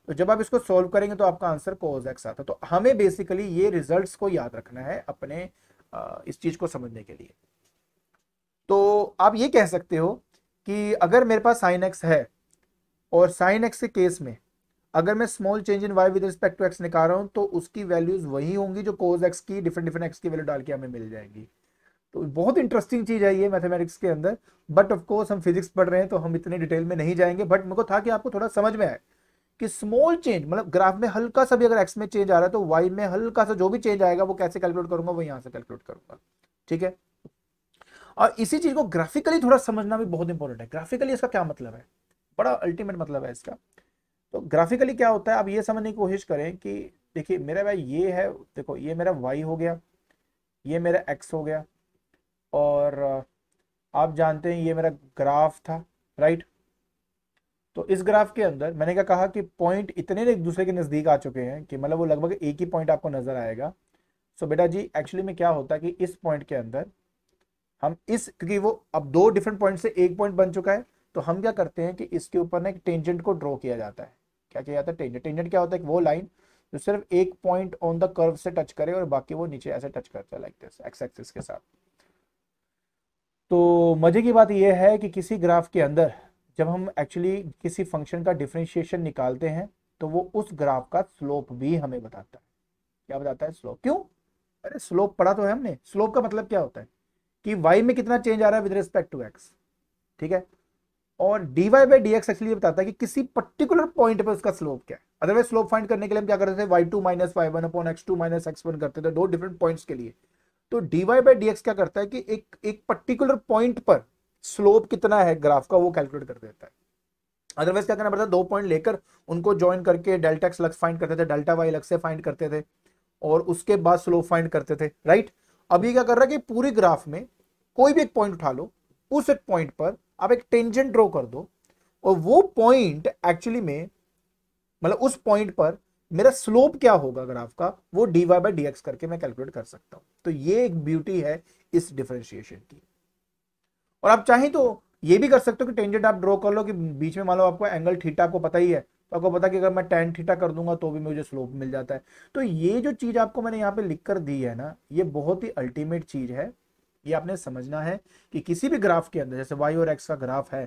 तो जब आप इसको सोल्व करेंगे तो आपका आंसर कोज एक्स आता है तो हमें बेसिकली ये रिजल्ट को याद रखना है अपने इस चीज को समझने के लिए तो आप ये कह सकते हो कि अगर मेरे पास साइन एक्स है और साइन एक्स के केस में अगर मैं small change in Y with respect to X निकाल रहा हूं तो उसकी वैल्यूज वही होंगी जो कोज एक्स की डिफरेंट डिफरेंट एक्स की वैल्यू डाल के हमें मिल जाएगी तो बहुत इंटरेस्टिंग चीज़ है ये मैथमेटिक्स के अंदर बट ऑफकोर्स हम फिजिक्स पढ़ रहे हैं तो हम इतने डिटेल में नहीं जाएंगे बट मेरे को था कि आपको थोड़ा समझ में आए कि स्मॉल चेंज मतलब ग्राफ में हल्का सा भी अगर एक्स में चेंज आ रहा है तो वाई में हल्का सा जो भी चेंज आएगा वो कैसे कैलकुलेट करूंगा वो यहाँ से कैलकुलेट करूंगा ठीक है और इसी चीज को ग्राफिकली थोड़ा समझना भी बहुत इंपॉर्टेंट है ग्राफिकली इसका क्या मतलब है बड़ा अल्टीमेट मतलब है इसका तो ग्राफिकली क्या होता है आप ये समझने की कोशिश करें कि देखिए मेरा भाई ये है देखो ये मेरा वाई हो गया ये मेरा एक्स हो गया और आप जानते हैं ये मेरा ग्राफ था राइट तो इस ग्राफ के अंदर मैंने क्या कहा कि पॉइंट इतने एक दूसरे के नज़दीक आ चुके हैं कि मतलब वो लगभग एक ही पॉइंट आपको नज़र आएगा सो so बेटा जी एक्चुअली में क्या होता है कि इस पॉइंट के अंदर हम इस क्योंकि वो अब दो डिफरेंट पॉइंट से एक पॉइंट बन चुका है तो हम क्या करते हैं कि इसके ऊपर ना एक टेंजेंट को ड्रॉ किया जाता है क्या किया जाता है टेंजेंट टेंजेंट क्या होता है वो लाइन जो सिर्फ एक पॉइंट ऑन द कर्व से टच करे और बाकी वो नीचे ऐसे टच करता है लाइक दिस एक्स एक्सिस के साथ तो मजे की बात यह है कि किसी ग्राफ के अंदर जब हम एक्चुअली किसी फंक्शन का डिफ्रेंशिएशन निकालते हैं तो वो उस ग्राफ का स्लोप भी हमें बताता है क्या बताता है स्लोप क्यों अरे स्लोप पढ़ा तो है हमने स्लोप का मतलब क्या होता है कि वाई में कितना चेंज आ रहा है विद रिस्पेक्ट टू एक्स ठीक है और D Y by D X actually बताता है कि किसी पर्टिकुलर पॉइंट पे उसका स्लोप क्या है अदरवाइज स्लोप फाइंड करने के लिए हम क्या करते थे Y two minus Y one upon X two minus X one करते थे दो डिफरेंट पॉइंट्स के लिए तो D Y by D X क्या करता है कि एक एक पर्टिकुलर पॉइंट पर स्लोप कितना है ग्राफ का वो कैलकुलेट कर देता है अदरवाइज क्या करना पड़ता है दो पॉइंट लेकर उनको ज्वाइन करके डेल्टा एक्स लग फाइंड करते थे डेल्टा वाई लक्स से फाइंड करते थे और उसके बाद स्लोप फाइंड करते थे राइट right? अभी क्या कर रहा है कि पूरी ग्राफ में कोई भी एक पॉइंट उठा लो उस एक पॉइंट पर आप एक टेंजेंट ड्रॉ कर दो और वो पॉइंट एक्चुअली में मतलब उस पॉइंट पर मेरा स्लोप क्या होगा ग्राफ का वो D Y by D X करके मैं कैलकुलेट कर सकता हूं तो ये एक ब्यूटी है इस डिफरेंशिएशन की और आप चाहें तो ये भी कर सकते हो कि टेंजेंट आप ड्रॉ कर लो कि बीच में मान लो आपको एंगल थीटा आपको पता ही है तो आपको पता कि अगर मैं टेन थीटा कर दूंगा तो भी मुझे स्लोप मिल जाता है तो ये जो चीज़ आपको मैंने यहाँ पे लिख कर दी है ना ये बहुत ही अल्टीमेट चीज़ है ये आपने समझना है कि किसी भी ग्राफ के अंदर जैसे वाई और एक्स का ग्राफ है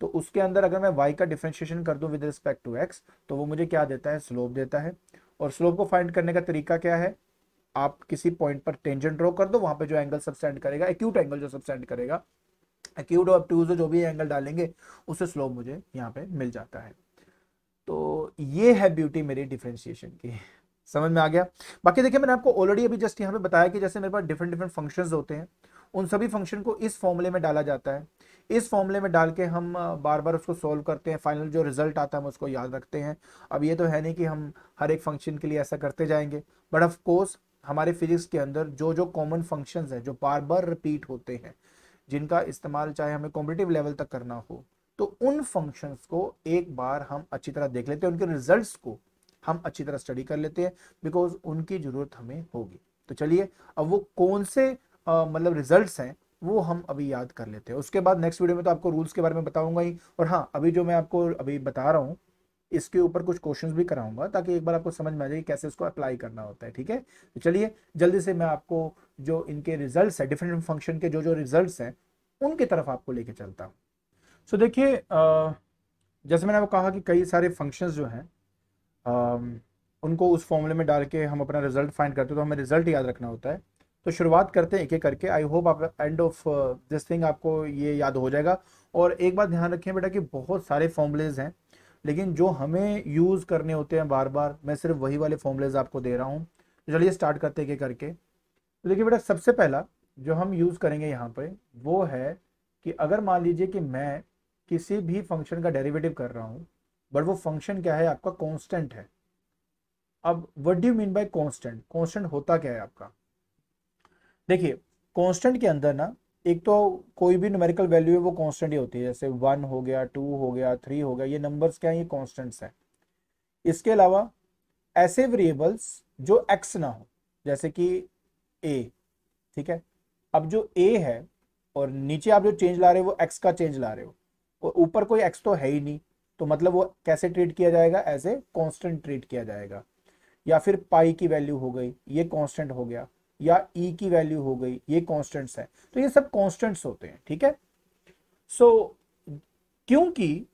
तो उसके अंदर अगर मैं वाई का डिफ्रेंशिएशन कर दूं विद रिस्पेक्ट टू एक्स तो वो मुझे क्या देता है स्लोप देता है और स्लोप को फाइंड करने का तरीका क्या है आप किसी पॉइंट पर टेंजेंट ड्रॉ कर दो वहां पे जो एंगल सबसेंड करेगा एक्यूट एंगल जो सबसेंड करेगा एक्यूट और जो भी एंगल डालेंगे उससे स्लोप मुझे यहाँ पे मिल जाता है तो ये है ब्यूटी मेरी डिफ्रेंशिएशन की समझ में आ गया बाकी देखिए मैंने आपको ऑलरेडी अभी जस्ट यहाँ पे बताया कि जैसे मेरे पास डिफरेंट डिफरेंट फंक्शन होते हैं उन सभी फंक्शन को इस फॉर्मूले में डाला जाता है इस फॉर्मूले में डाल के हम बार बार उसको सॉल्व करते हैं फाइनल जो रिजल्ट आता है हम उसको याद रखते हैं अब ये तो है नहीं कि हम हर एक फंक्शन के लिए ऐसा करते जाएंगे बट ऑफ कोर्स हमारे फिजिक्स के अंदर जो जो कॉमन फंक्शन है जो बार बार रिपीट होते हैं जिनका इस्तेमाल चाहे हमें कॉम्पिटेटिव लेवल तक करना हो तो उन फंक्शंस को एक बार हम अच्छी तरह देख लेते हैं उनके रिजल्ट्स को हम अच्छी तरह स्टडी कर लेते हैं बिकॉज उनकी ज़रूरत हमें होगी तो चलिए अब वो कौन से मतलब रिजल्ट्स हैं वो हम अभी याद कर लेते हैं उसके बाद नेक्स्ट वीडियो में तो आपको रूल्स के बारे में बताऊंगा ही और हाँ अभी जो मैं आपको अभी बता रहा हूँ इसके ऊपर कुछ क्वेश्चंस भी कराऊंगा ताकि एक बार आपको समझ में आ जाए कैसे उसको अप्लाई करना होता है ठीक है तो चलिए जल्दी से मैं आपको जो इनके रिजल्ट है डिफरेंट फंक्शन के जो जो रिजल्ट हैं उनकी तरफ आपको लेके चलता हूँ सो देखिए जैसे मैंने आपको कहा कि कई सारे फंक्शंस जो हैं उनको उस फॉर्मूले में डाल के हम अपना रिजल्ट फाइंड करते हैं तो हमें रिजल्ट याद रखना होता है तो शुरुआत करते हैं एक एक करके आई होप आप एंड ऑफ दिस थिंग आपको ये याद हो जाएगा और एक बात ध्यान रखें बेटा कि बहुत सारे फॉर्मूलेज हैं लेकिन जो हमें यूज़ करने होते हैं बार बार मैं सिर्फ वही वाले फॉर्मूलेज आपको दे रहा हूँ तो चलिए स्टार्ट करते हैं एक करके तो देखिए बेटा सबसे पहला जो हम यूज़ करेंगे यहाँ पर वो है कि अगर मान लीजिए कि मैं किसी भी फंक्शन का डेरिवेटिव कर रहा हूं बट वो फंक्शन क्या है आपका कॉन्स्टेंट है अब what do mean by constant constant होता क्या है आपका देखिए कॉन्स्टेंट के अंदर ना एक तो कोई भी न्यूमेरिकल वैल्यू है वो कॉन्स्टेंट ही होती है जैसे वन हो गया टू हो गया थ्री हो गया ये नंबर्स क्या है ये कॉन्स्टेंट्स है इसके अलावा ऐसे वेरिएबल्स जो एक्स ना हो जैसे कि ए ठीक है अब जो ए है और नीचे आप जो चेंज ला रहे हो वो एक्स का चेंज ला रहे हो ऊपर कोई एक्स तो है ही नहीं तो मतलब वो कैसे ट्रीट किया जाएगा एज ए कॉन्स्टेंट ट्रीट किया जाएगा या फिर पाई की वैल्यू हो गई ये कॉन्स्टेंट हो गया या ई e की वैल्यू हो गई ये कॉन्स्टेंट्स है तो ये सब कॉन्स्टेंट्स होते हैं ठीक है सो so, क्योंकि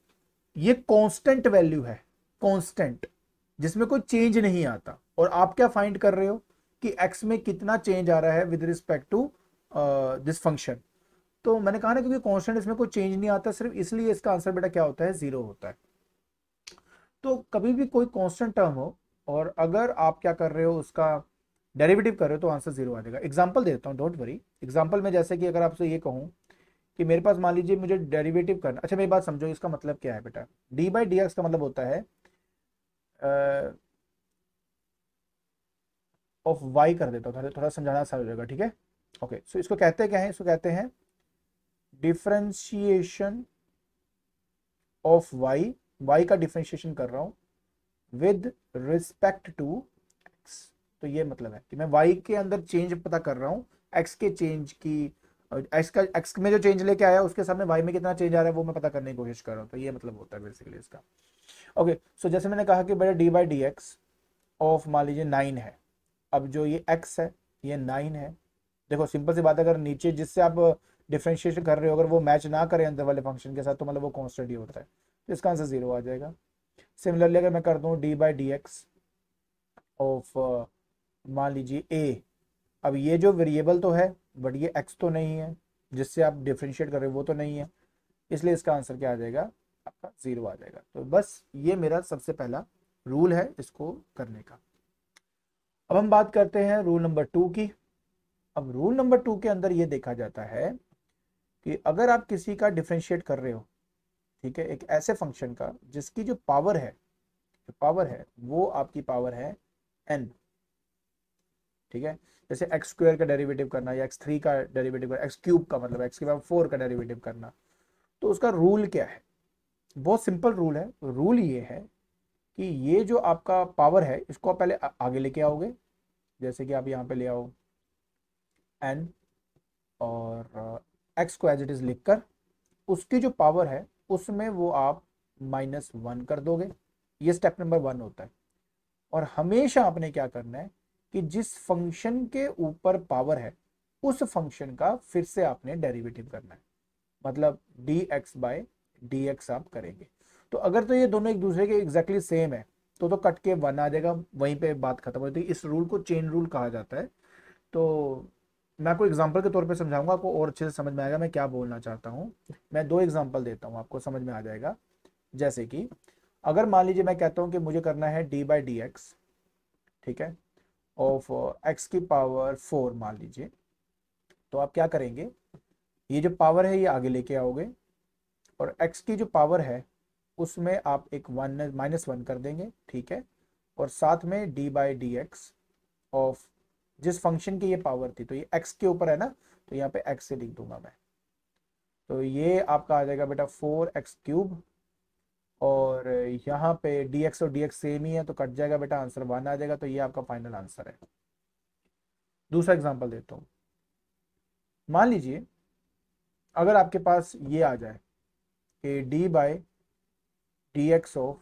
ये कॉन्स्टेंट वैल्यू है कॉन्स्टेंट जिसमें कोई चेंज नहीं आता और आप क्या फाइंड कर रहे हो कि एक्स में कितना चेंज आ रहा है with respect to this function तो मैंने कहा ना क्योंकि कॉन्स्टेंट इसमें कोई चेंज नहीं आता सिर्फ इसलिए इसका आंसर बेटा क्या होता है जीरो होता है तो कभी भी कोई कॉन्स्टेंट टर्म हो और अगर आप क्या कर रहे हो उसका डेरिवेटिव कर रहे हो तो आंसर जीरो आ जाएगा एग्जाम्पल देता हूँ डोंट वरी एग्जाम्पल में जैसे कि अगर आपसे ये कहूँ कि मेरे पास मान लीजिए मुझे डेरिवेटिव करना अच्छा मेरी बात समझो इसका मतलब क्या है बेटा डी बाई डी एक्स का मतलब होता है ऑफ वाई कर देता हूँ थोड़ा समझाना आसान हो जाएगा ठीक है ओके सो इसको कहते क्या है इसको कहते हैं डिफ्रेंशिएशन ऑफ वाई वाई का डिफ्रेंशिएशन कर रहा हूं विद रिस्पेक्ट टू एक्स तो ये मतलब है कि मैं वाई के अंदर चेंज पता कर रहा हूं एक्स के चेंज की एक्स का एक्स में जो चेंज लेके आया उसके सामने वाई में कितना चेंज आ रहा है वो मैं पता करने की कोशिश कर रहा हूं तो ये मतलब होता है बेसिकली इसका ओके okay, सो so जैसे मैंने कहा कि बेटा D by D x of मान लीजिए नाइन है अब जो ये एक्स है ये नाइन है देखो सिंपल सी बात है अगर नीचे जिससे आप डिफ्रेंशिएशन कर रहे हो अगर वो मैच ना करे अंदर वाले फंक्शन के साथ तो मतलब वो कॉन्स्टेंट ही होता है तो इसका आंसर जीरो आ जाएगा सिमिलरली अगर मैं कर दूँ D by D x of मान लीजिए ए अब ये जो वेरिएबल तो है बट ये एक्स तो नहीं है जिससे आप डिफ्रेंशिएट कर रहे हो वो तो नहीं है इसलिए इसका आंसर क्या आ जाएगा आपका जीरो आ जाएगा तो बस ये मेरा सबसे पहला रूल है इसको करने का अब हम बात करते हैं रूल नंबर टू की अब रूल नंबर टू के अंदर ये देखा जाता है कि अगर आप किसी का डिफ्रेंशिएट कर रहे हो ठीक है एक ऐसे फंक्शन का जिसकी जो पावर है जो पावर है वो आपकी पावर है एन ठीक है जैसे एक्स स्क्वायर का डेरिवेटिव करना या एक्स थ्री का डेरिवेटिव करना एक्स क्यूब का मतलब एक्स के फोर का डेरिवेटिव करना तो उसका रूल क्या है बहुत सिंपल रूल है रूल ये है कि ये जो आपका पावर है इसको आप पहले आगे लेके आओगे जैसे कि आप यहाँ पे ले आओ एन और एक्स को एज इट इज़ लिख कर उसकी जो पावर है उसमें वो आप माइनस वन कर दोगे ये स्टेप नंबर वन होता है और हमेशा आपने क्या करना है कि जिस फंक्शन के ऊपर पावर है उस फंक्शन का फिर से आपने डेरिवेटिव करना है मतलब d x by d x आप करेंगे तो अगर तो ये दोनों एक दूसरे के एग्जैक्टली exactly सेम है तो तो कट के वन आ जाएगा वहीं पे बात खत्म होती है इस रूल को चेन रूल कहा जाता है तो मैं आपको एग्जाम्पल के तौर पर समझाऊंगा आपको और अच्छे से समझ में आएगा मैं क्या बोलना चाहता हूँ मैं दो एग्जाम्पल देता हूँ आपको समझ में आ जाएगा जैसे कि अगर मान लीजिए मैं कहता हूँ कि मुझे करना है डी बाई डी एक्स ठीक है ऑफ एक्स uh, की पावर फोर मान लीजिए तो आप क्या करेंगे ये जो पावर है ये आगे लेके आओगे और एक्स की जो पावर है उसमें आप एक वन माइनस वन कर देंगे ठीक है और साथ में d by D x of जिस फंक्शन की ये पावर थी तो ये एक्स के ऊपर है ना तो यहाँ पे एक्स से लिख दूंगा मैं तो ये आपका आ जाएगा बेटा फोर एक्स क्यूब और यहाँ पे डी एक्स और डी एक्स सेम ही है तो कट जाएगा बेटा आंसर वन आ जाएगा तो ये आपका फाइनल आंसर है दूसरा एग्जाम्पल देता हूँ मान लीजिए अगर आपके पास ये आ जाए कि d by d x of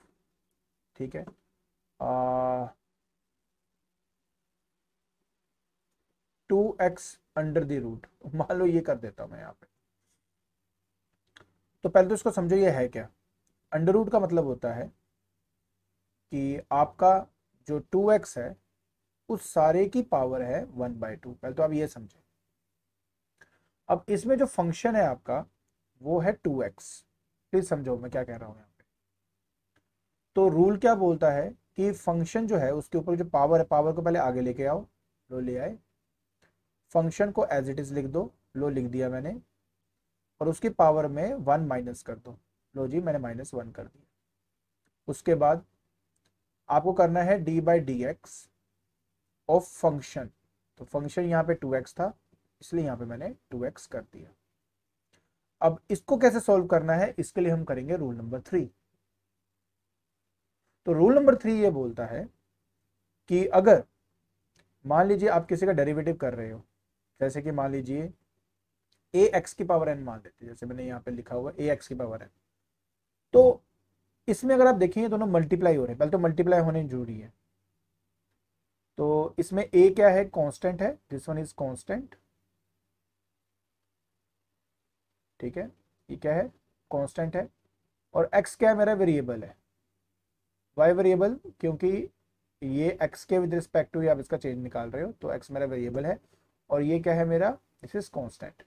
ठीक है two x under the root मान लो ये कर देता हूं मैं यहाँ पे तो पहले तो इसको समझो ये है क्या अंडर रूट का मतलब होता है कि आपका जो टू एक्स है उस सारे की पावर है वन बाई टू पहले तो आप ये समझे अब इसमें जो फंक्शन है आपका वो है टू एक्स प्लीज समझो मैं क्या कह रहा हूं यहाँ पे तो रूल क्या बोलता है कि फंक्शन जो है उसके ऊपर जो पावर है पावर को पहले आगे लेके आओ लो ले आए फंक्शन को एज इट इज लिख दो लो लिख दिया मैंने और उसकी पावर में वन माइनस कर दो लो जी मैंने माइनस वन कर दिया उसके बाद आपको करना है d by D x of function तो फंक्शन यहाँ पे टू एक्स था इसलिए यहाँ पे मैंने टू एक्स कर दिया अब इसको कैसे सॉल्व करना है इसके लिए हम करेंगे रूल नंबर थ्री तो रूल नंबर थ्री ये बोलता है कि अगर मान लीजिए आप किसी का डेरिवेटिव कर रहे हो जैसे कि मान लीजिए ए एक्स की पावर एन मान लेते हैं जैसे मैंने यहाँ पे लिखा हुआ ए एक्स की पावर एन तो इसमें अगर आप देखेंगे दोनों मल्टीप्लाई हो रहे हैं पहले तो मल्टीप्लाई होने जरूरी है तो इसमें ए क्या है कांस्टेंट है दिस वन इज कांस्टेंट ठीक है ये क्या है कांस्टेंट है और एक्स क्या है मेरा वेरिएबल है वाई वेरिएबल क्योंकि ये एक्स के विद रिस्पेक्ट टू आप इसका चेंज निकाल रहे हो तो एक्स मेरा वेरिएबल है और ये क्या है मेरा दिस इज कॉन्स्टेंट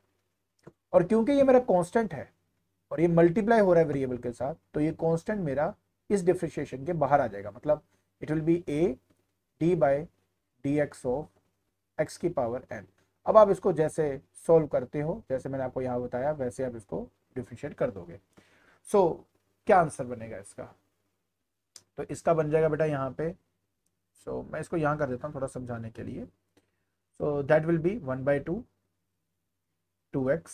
और क्योंकि ये मेरा कॉन्स्टेंट है और ये मल्टीप्लाई हो रहा है वेरिएबल के साथ तो ये कॉन्स्टेंट मेरा इस डिफ्रिशिएशन के बाहर आ जाएगा मतलब it will be a d by D x of x की पावर एन अब आप इसको जैसे सॉल्व करते हो जैसे मैंने आपको यहाँ बताया वैसे आप इसको डिफ्रिशिएट कर दोगे सो so, क्या आंसर बनेगा इसका तो इसका बन जाएगा बेटा यहाँ पे सो so, मैं इसको यहाँ कर देता हूँ थोड़ा समझाने के लिए So that will be 1 by 2, 2x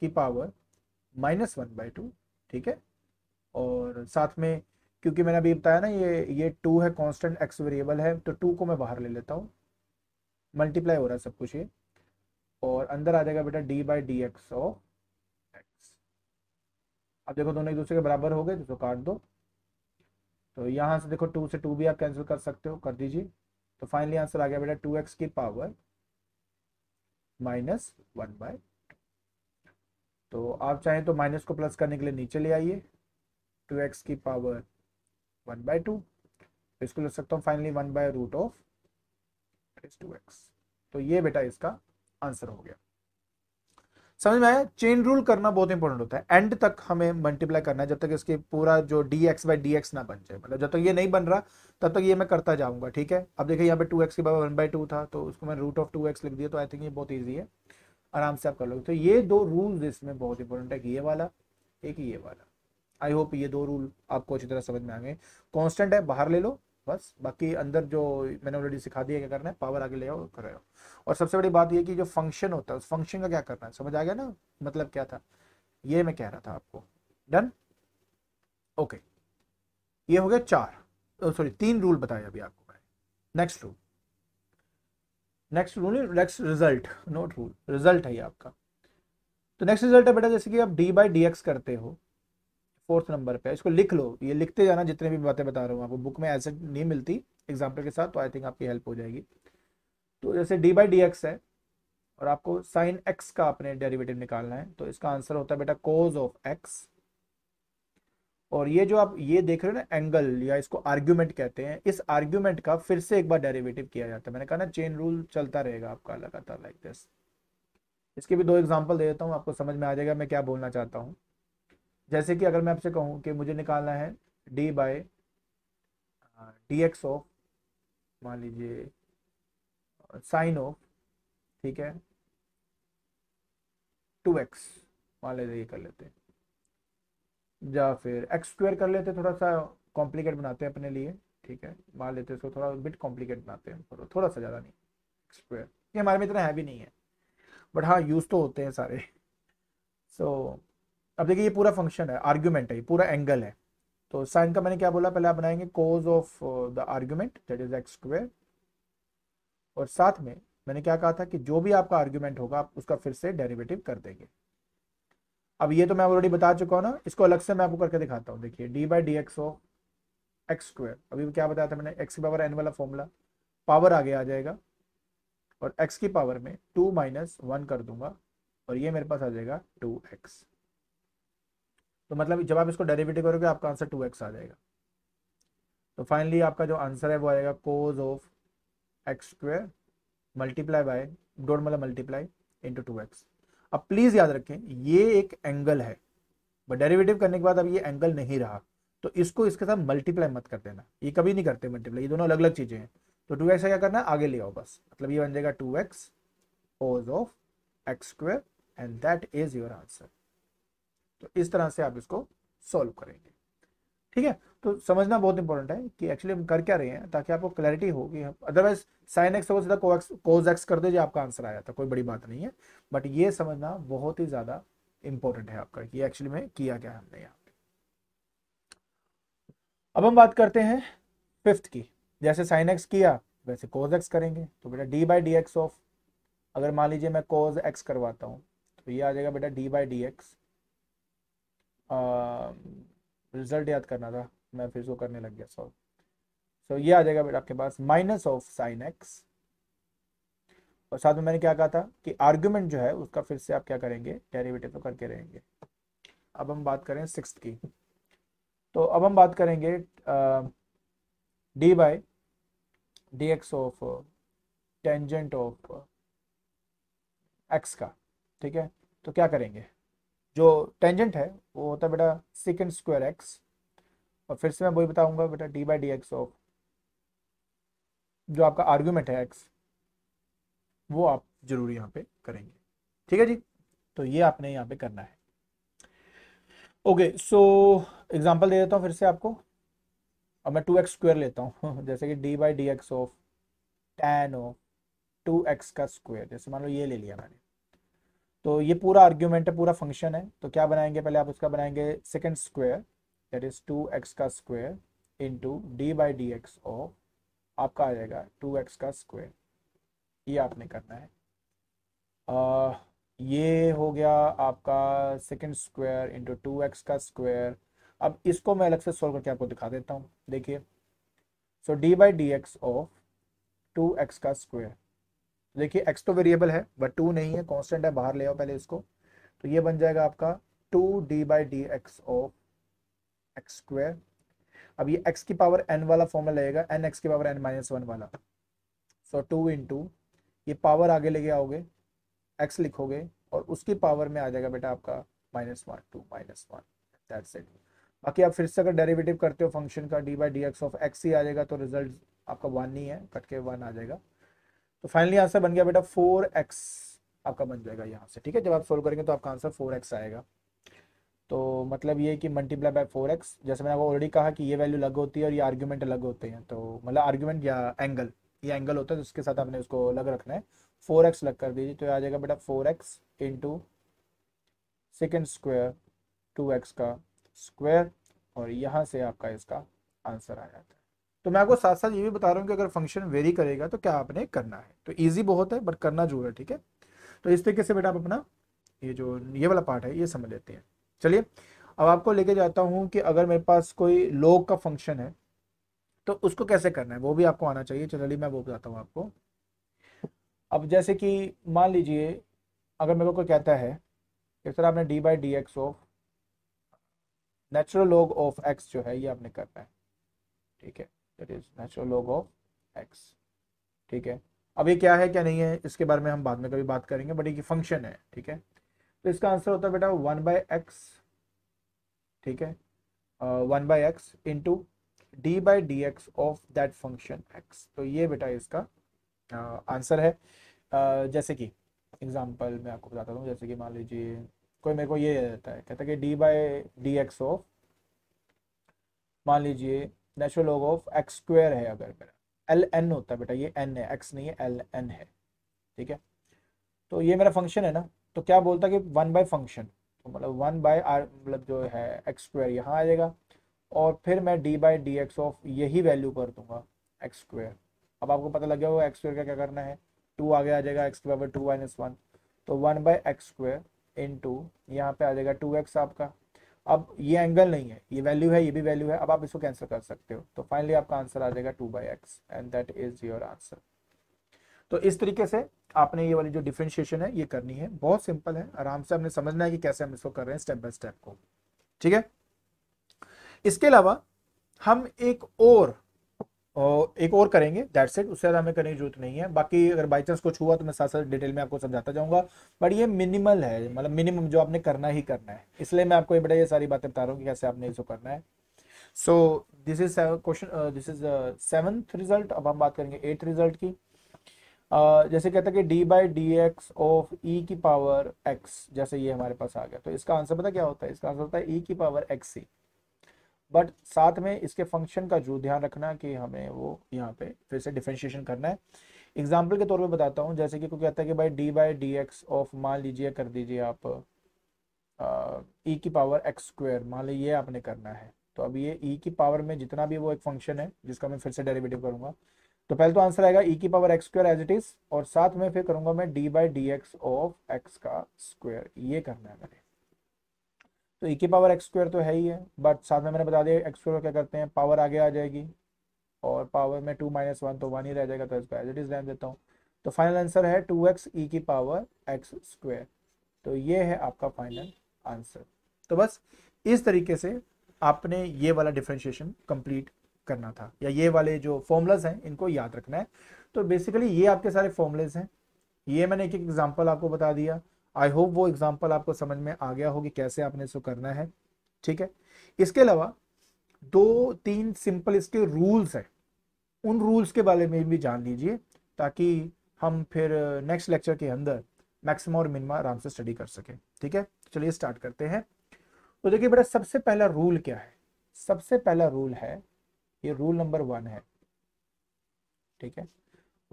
की power minus one by two ठीक है और साथ में क्योंकि मैंने अभी बताया ना ये ये टू है कांस्टेंट एक्स वेरिएबल है तो टू को मैं बाहर ले लेता हूँ मल्टीप्लाई हो रहा है सब कुछ ये और अंदर आ जाएगा बेटा D by D x of x अब देखो दोनों एक दूसरे के बराबर हो गए तो काट दो तो यहाँ से देखो टू से टू भी आप कैंसिल कर सकते हो कर दीजिए तो फाइनली आंसर आ गया बेटा टू एक्स की पावर माइनस वन बाय तो आप चाहें तो माइनस को प्लस करने के लिए नीचे ले आइए टू एक्स की पावर वन बाय टू तो इसको लिख सकता हूँ finally one by root of two x तो ये बेटा इसका आंसर हो गया समझ में आया चेन रूल करना बहुत इंपॉर्टेंट होता है एंड तक हमें मल्टीप्लाई करना है जब तक इसके पूरा जो d x by D x ना बन जाए मतलब जब तक ये नहीं बन रहा तब तक ये मैं करता जाऊंगा ठीक है अब देखिए यहाँ पे टू एक्स के बाद वन बाई टू था तो उसको मैंने रूट ऑफ टू एक्स लिख दिया तो आई थिंक ये बहुत ईजी है आराम से आप कर लोगे तो ये दो रूल इसमें बहुत इंपॉर्टेंट है ये वाला एक ये वाला आई होप ये दो रूल आपको अच्छी तरह समझ में आ गए कॉन्स्टेंट है बाहर ले लो बस बाकी अंदर जो मैंने ऑलरेडी सिखा दिया क्या करना है पावर आगे ले आओ कर रहे हो और सबसे बड़ी बात यह कि जो फंक्शन होता है उस फंक्शन का क्या करना है समझ आ गया ना मतलब क्या था ये मैं कह रहा था आपको डन ओके ये हो गया चार सॉरी तीन रूल बताए अभी आपको मैं next rule next rule next result note rule result है ये आपका तो नेक्स्ट रिजल्ट है बेटा जैसे कि आप डी बाई डी एक्स करते हो फोर्थ नंबर पे इसको लिख लो ये लिखते जाना जितने भी बातें बता रहा हूँ आपको बुक में ऐसे नहीं मिलती एग्जाम्पल के साथ तो आई थिंक आपकी हेल्प हो जाएगी तो जैसे डी बाई डी एक्स है और आपको साइन एक्स का अपने डेरिवेटिव निकालना है तो इसका आंसर होता है बेटा कोज ऑफ एक्स और ये जो आप ये देख रहे हो ना एंगल या इसको आर्ग्यूमेंट कहते हैं इस आर्ग्यूमेंट का फिर से एक बार डेरिवेटिव किया जाता है मैंने कहा ना चेन रूल चलता रहेगा आपका लगातार लाइक दिस इसके भी दो एग्जांपल दे देता हूँ आपको समझ में आ जाएगा मैं क्या बोलना चाहता हूँ जैसे कि अगर मैं आपसे कहूँ कि मुझे निकालना है d by d x of मान लीजिए साइन ऑफ ठीक है टू एक्स मान लेते ये कर लेते हैं या फिर एक्स स्क्वायर कर लेते थोड़ा सा कॉम्प्लिकेट बनाते हैं अपने लिए ठीक है मान लेते इसको थोड़ा बिट कॉम्प्लिकेट बनाते हैं थोड़ा थोड़ा सा ज़्यादा नहीं एक्स ये हमारे में इतना हैवी नहीं है बट हाँ यूज़ तो होते हैं सारे सो so, अब देखिए ये पूरा फंक्शन है आर्ग्यूमेंट है ये पूरा एंगल है तो साइन का मैंने क्या बोला पहले आप बनाएंगे cos of the argument that is x square और साथ में मैंने क्या कहा था कि जो भी आपका आर्ग्यूमेंट होगा आप उसका फिर से डेरिवेटिव कर देंगे अब ये तो मैं ऑलरेडी बता चुका हूं ना इसको अलग से मैं आपको करके दिखाता हूँ देखिए d by D x of x square अभी क्या बताया था मैंने एक्स की पावर एन वाला फॉर्मूला पावर आगे आ जाएगा और एक्स की पावर में टू माइनस वन कर दूंगा और ये मेरे पास आ जाएगा टू एक्स तो मतलब जब आप इसको डेरिवेटिव करोगे आपका आंसर टू एक्स आ जाएगा तो फाइनली आपका जो आंसर है वो आएगा cos of x square multiply by dot मतलब मल्टीप्लाई इंटू टू एक्स अब प्लीज़ याद रखें ये एक एंगल है बट डेरिवेटिव करने के बाद अब ये एंगल नहीं रहा तो इसको इसके साथ मल्टीप्लाई मत कर देना ये कभी नहीं करते मल्टीप्लाई ये दोनों अलग अलग चीज़ें हैं तो टू एक्स क्या करना आगे ले आओ बस मतलब ये बन जाएगा two x cos of x square and that is your answer तो इस तरह से आप इसको सॉल्व करेंगे ठीक है तो समझना बहुत इंपॉर्टेंट है कि एक्चुअली हम कर क्या रहे हैं ताकि आपको क्लैरिटी हो कि अदरवाइज साइन एक्स सबसे ज्यादा कोज एक्स कर दो जो आपका आंसर आया था कोई बड़ी बात नहीं है बट ये समझना बहुत ही ज़्यादा इंपॉर्टेंट है आपका कि एक्चुअली में किया क्या हमने यहाँ अब हम बात करते हैं फिफ्थ की जैसे साइन एक्स किया वैसे कोज एक्स करेंगे तो बेटा D by D x of अगर मान लीजिए मैं कोज एक्स करवाता हूँ तो ये आ जाएगा बेटा D by D x result याद करना था मैं फिर उसको करने लग गया सॉल्व सो so, ये आ जाएगा बेटा आपके पास माइनस ऑफ साइन एक्स और साथ में मैंने क्या कहा था कि आर्ग्यूमेंट जो है उसका फिर से आप क्या करेंगे डेरिवेटिव तो करके रहेंगे अब हम बात करें सिक्स की तो अब हम बात करेंगे d by D x of tangent of x का ठीक है तो क्या करेंगे जो टेंजेंट है वो होता है बेटा सेकेंड स्क्वायर एक्स और फिर से मैं वही बताऊंगा बेटा D by D x of जो आपका आर्ग्यूमेंट है एक्स वो आप जरूर यहाँ पे करेंगे ठीक है जी तो ये आपने यहाँ पे करना है ओके सो एग्जाम्पल दे देता हूँ फिर से आपको अब मैं टू एक्स स्क्वायर लेता हूँ जैसे कि D by D x of tan of two x का स्क्वायर जैसे मान लो ये ले लिया मैंने तो ये पूरा आर्ग्यूमेंट है पूरा फंक्शन है तो क्या बनाएंगे पहले आप उसका बनाएंगे second square that is two x का square into d by D x of आपका आ जाएगा टू एक्स का स्क्वेयर ये आपने करना है आ, ये हो गया आपका second square into two x का स्क्वेयर अब इसको मैं अलग से सोल्व करके आपको दिखा देता हूँ देखिए so d by D x of two x का स्क्वेयर देखिए एक्स तो वेरिएबल है बट टू नहीं है कॉन्स्टेंट है बाहर ले आओ पहले इसको तो ये बन जाएगा आपका two d by D x of x square अब ये x की पावर n वाला फॉर्मल लगेगा एन एक्स की पावर n माइनस वन वाला सो टू इंटू ये पावर आगे लेके आओगे x लिखोगे और उसकी पावर में आ जाएगा बेटा आपका minus one two minus one that's it बाकी आप फिर से अगर डेरिवेटिव करते हो फंक्शन का d by D x of x ही आ जाएगा तो रिजल्ट आपका वन ही है कट के वन आ जाएगा तो फाइनली आंसर बन गया बेटा फोर एक्स आपका बन जाएगा यहाँ से ठीक है जब आप सोल्व करेंगे तो आपका आंसर फोर एक्स आएगा तो मतलब ये कि मल्टीप्लाई बाय फोर एक्स जैसे मैंने आपको ऑलरेडी कहा कि ये वैल्यू अलग होती है और ये आर्ग्यूमेंट अलग होते हैं तो मतलब आर्ग्यूमेंट या एंगल ये एंगल होता है तो उसके साथ आपने उसको अलग रखना है फोर एक्स लग कर दीजिए तो आ जाएगा बेटा four x into second square two x का स्क्वेयर और यहाँ से आपका इसका आंसर आ जाता है तो मैं आपको साथ साथ ये भी बता रहा हूँ कि अगर फंक्शन वेरी करेगा तो क्या आपने करना है तो ईजी बहुत है बट करना जरूर है ठीक है तो इस तरीके से बेटा आप अपना ये जो ये वाला पार्ट है ये समझ लेते हैं चलिए अब आपको लेके जाता हूँ कि अगर मेरे पास कोई लोग का फंक्शन है तो उसको कैसे करना है वो भी आपको आना चाहिए चलिए मैं वो बताता हूँ आपको अब जैसे कि मान लीजिए अगर मेरे को कोई कहता है कि सर आपने d by D x of natural log of x जो है ये आपने करना है ठीक है that is natural log of x ठीक है अब ये क्या है क्या नहीं है इसके बारे में हम बाद में कभी बात करेंगे बट ये फंक्शन है ठीक है तो इसका आंसर होता है बेटा वन बाय एक्स ठीक है one by x into d by D x of that function x तो ये बेटा इसका आंसर uh, है uh, जैसे कि एग्जाम्पल मैं आपको बताता हूँ जैसे कि मान लीजिए कोई मेरे को ये देता है कहता है कि D by D x of मान लीजिए natural log of x square है अगर मेरा एल एन होता है बेटा ये एन है एक्स नहीं है एल एन है ठीक है तो ये मेरा फंक्शन है ना तो क्या बोलता है कि वन बाय फंक्शन तो मतलब वन बाय आर मतलब जो है एक्स स्क्वायर यहाँ आ जाएगा और फिर मैं d by D x of यही वैल्यू कर दूंगा एक्स स्क्वायर अब आपको पता लग गया होगा एक्स स्क्वायर का क्या करना है टू आगे आ जाएगा एक्स के बराबर टू माइनस वन तो one by x square into यहाँ पे आ जाएगा टू एक्स आपका अब ये एंगल नहीं है ये वैल्यू है ये भी वैल्यू है अब आप इसको कैंसिल कर सकते हो तो फाइनली आपका आंसर आ जाएगा two by x and that is your answer तो इस तरीके से आपने ये वाली जो डिफ्रेंशिएशन है ये करनी है बहुत सिंपल है आराम से हमने समझना है कि कैसे हम इसको कर रहे हैं स्टेप बाय स्टेप को ठीक है इसके अलावा हम एक और और एक और करेंगे दैट सेट उससे ज़्यादा हमें करने की जरूरत नहीं है बाकी अगर बाई चांस कुछ हुआ तो मैं साथ साथ डिटेल में आपको समझाता जाऊंगा बट ये मिनिमल है मतलब मिनिमम जो आपने करना ही करना है इसलिए मैं आपको ये बेटा ये सारी बातें बता रहा हूँ कि कैसे आपने इसको करना है so this is question this is seventh result अब हम बात करेंगे एट रिजल्ट की uh, जैसे कहता है कि D by D x of e की पावर एक्स जैसे ये हमारे पास आ गया तो इसका आंसर पता क्या होता है इसका आंसर होता है ई e की पावर एक्स सी बट साथ में इसके फंक्शन का जो ध्यान रखना कि हमें वो यहाँ पे फिर से डिफ्रेंशिएशन करना है एग्जाम्पल के तौर पे बताता हूँ जैसे कि कोई कहता है कि भाई d by D x of मान लीजिए कर दीजिए आप ई e की पावर एक्स स्क्वेयर मान लीजिए ये आपने करना है तो अब ये ई e की पावर में जितना भी वो एक फंक्शन है जिसका मैं फिर से डेरिवेटिव करूंगा तो पहले तो आंसर आएगा ई e की power x square as it is और साथ में फिर करूंगा मैं d by D x of x का स्क्वेयर ये करना है मैंने तो ए की पावर एक्स स्क्वायर तो है ही है बट साथ में मैंने बता दिया एक्स स्क्वायर क्या करते हैं पावर आगे आ जाएगी और पावर में टू माइनस वन तो वन ही रह जाएगा तो इसको एज इट इज़ रहने देता हूँ तो फाइनल आंसर है टू एक्स ई की पावर एक्स स्क्वायर तो ये है आपका फाइनल आंसर तो बस इस तरीके से आपने ये वाला डिफ्रेंशिएशन कंप्लीट करना था या ये वाले जो फॉर्मूलाज हैं इनको याद रखना है तो बेसिकली ये आपके सारे फॉर्मूलेज हैं ये मैंने एक एग्जाम्पल आपको बता दिया आई होप वो एग्जाम्पल आपको समझ में आ गया होगी कैसे आपने इसको करना है ठीक है इसके अलावा दो तीन सिंपल इसके रूल्स हैं उन रूल्स के बारे में भी जान लीजिए ताकि हम फिर नेक्स्ट लेक्चर के अंदर मैक्सिमम और मिनिमा आराम से स्टडी कर सकें ठीक है चलिए स्टार्ट करते हैं तो देखिए बेटा सबसे पहला रूल क्या है सबसे पहला रूल है ये रूल नंबर वन है ठीक है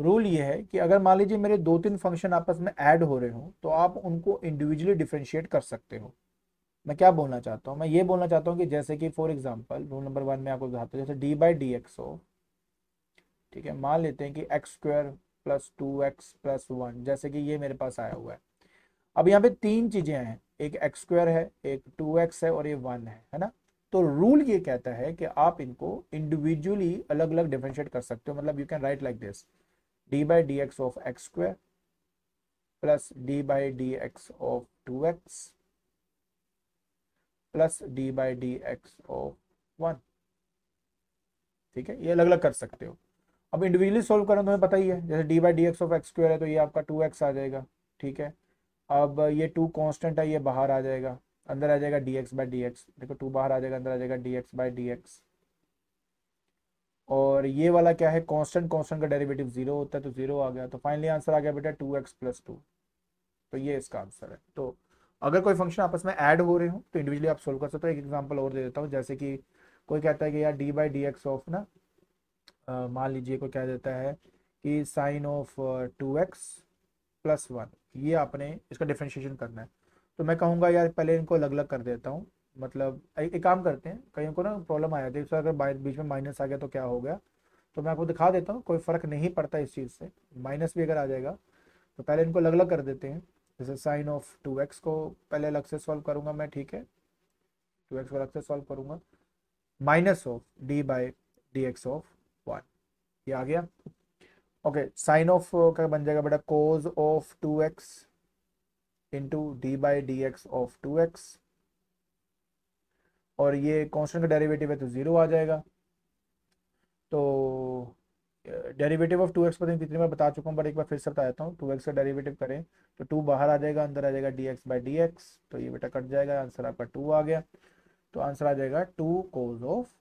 रूल ये है कि अगर मान लीजिए मेरे दो तीन फंक्शन आपस में ऐड हो रहे हो तो आप उनको इंडिविजुअली डिफ्रेंशिएट कर सकते हो मैं क्या बोलना चाहता हूँ मैं ये बोलना चाहता हूँ कि जैसे कि for example rule number one में आपको बताता हूँ जैसे डी बाई डी एक्स हो ठीक है मान लेते हैं कि x square plus two x plus one जैसे कि ये मेरे पास आया हुआ है अब यहाँ पे तीन चीज़ें हैं एक एक्स स्क्वायर है एक टू एक्स है और ये वन है है ना तो रूल ये कहता है कि आप इनको इंडिविजुअली अलग अलग डिफ्रेंशिएट कर सकते हो मतलब you can write like this d by D x of x square plus d by D x of two x plus d by D x of one ठीक है ये अलग अलग कर सकते हो अब इंडिविजुअली सॉल्व करना तुम्हें पता ही है जैसे d by D x of x है तो ये आपका टू एक्स आ जाएगा ठीक है अब ये टू कांस्टेंट है ये बाहर आ जाएगा अंदर आ जाएगा d x by D x देखो टू बाहर आ जाएगा अंदर आ जाएगा d x by D x और ये वाला क्या है कांस्टेंट कांस्टेंट का डेरिवेटिव जीरो होता है तो जीरो आ गया तो फाइनली आंसर आ गया बेटा टू एक्स प्लस टू तो ये इसका आंसर है तो अगर कोई फंक्शन आपस में ऐड हो रहे हो तो इंडिविजुअली आप सोल्व कर सकते हो एक एग्जाम्पल और दे देता हूँ जैसे कि कोई कहता है कि यार d by D x of ना मान लीजिए कोई कह देता है कि sine of two x plus one ये आपने इसका डिफ्रेंशिएशन करना है तो मैं कहूँगा यार पहले इनको अलग अलग कर देता हूँ मतलब एक काम करते हैं कहीं को ना प्रॉब्लम आया थी अगर बीच में माइनस आ गया तो क्या हो गया तो मैं आपको दिखा देता हूँ कोई फ़र्क नहीं पड़ता इस चीज़ से माइनस भी अगर आ जाएगा तो पहले इनको अलग अलग कर देते हैं जैसे साइन ऑफ टू एक्स को पहले अलग से सॉल्व करूंगा मैं ठीक है टू एक्स को अलग से सॉल्व करूंगा minus of d by D x of one ये आ गया ओके साइन ऑफ क्या बन जाएगा बेटा cos of two x into d by D x of two x और ये कॉन्स्टेंट का डेरिवेटिव है तो ज़ीरो आ जाएगा तो डेरिवेटिव ऑफ टू एक्स पता नहीं कितनी बार बता चुका हूँ बट एक बार फिर से बता देता हूँ टू एक्स का डेरिवेटिव करें तो टू बाहर आ जाएगा अंदर आ जाएगा d x by D x तो ये बेटा कट जाएगा आंसर आपका टू आ गया तो आंसर आ जाएगा two cos of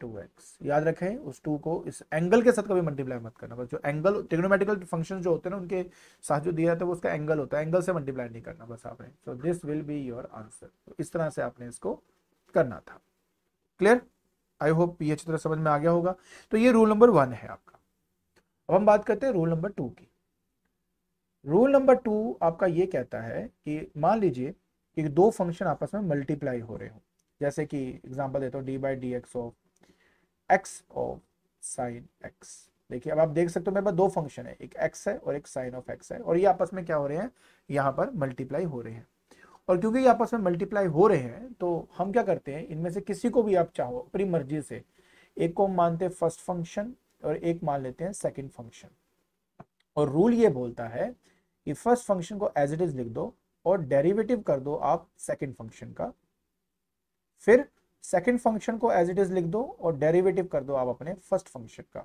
two x याद रखें उस टू को इस एंगल के साथ कभी मल्टीप्लाई मत करना बस जो एंगल टेक्नोमेटिकल फंक्शन जो होते हैं ना उनके साथ जो दिया जाता है वो उसका एंगल होता है एंगल से मल्टीप्लाई नहीं करना बस आपने तो this will be your answer इस तरह से आपने इसको करना था क्लियर आई होप ये अच्छी तरह समझ में आ गया होगा तो ये रूल नंबर वन है आपका अब हम बात करते हैं रूल नंबर टू की रूल नंबर टू आपका ये कहता है कि मान लीजिए कि दो फंक्शन आपस में मल्टीप्लाई हो रहे हो जैसे कि एग्जांपल देता हूँ d by D x of x of sine x देखिए अब आप देख सकते हो मेरे पास दो फंक्शन है एक एक्स है और एक साइन ऑफ एक्स है और ये आपस में क्या हो रहे हैं यहाँ पर मल्टीप्लाई हो रहे हैं और क्योंकि ये आपस में मल्टीप्लाई हो रहे हैं तो हम क्या करते हैं इनमें से किसी को भी आप चाहो अपनी मर्जी से एक को हम मानते हैं फर्स्ट फंक्शन और एक मान लेते हैं सेकेंड फंक्शन और रूल ये बोलता है कि फर्स्ट फंक्शन को एज इट इज लिख दो और डेरिवेटिव कर दो आप सेकेंड फंक्शन का फिर सेकेंड फंक्शन को एज इट इज लिख दो और डेरिवेटिव कर दो आप अपने फर्स्ट फंक्शन का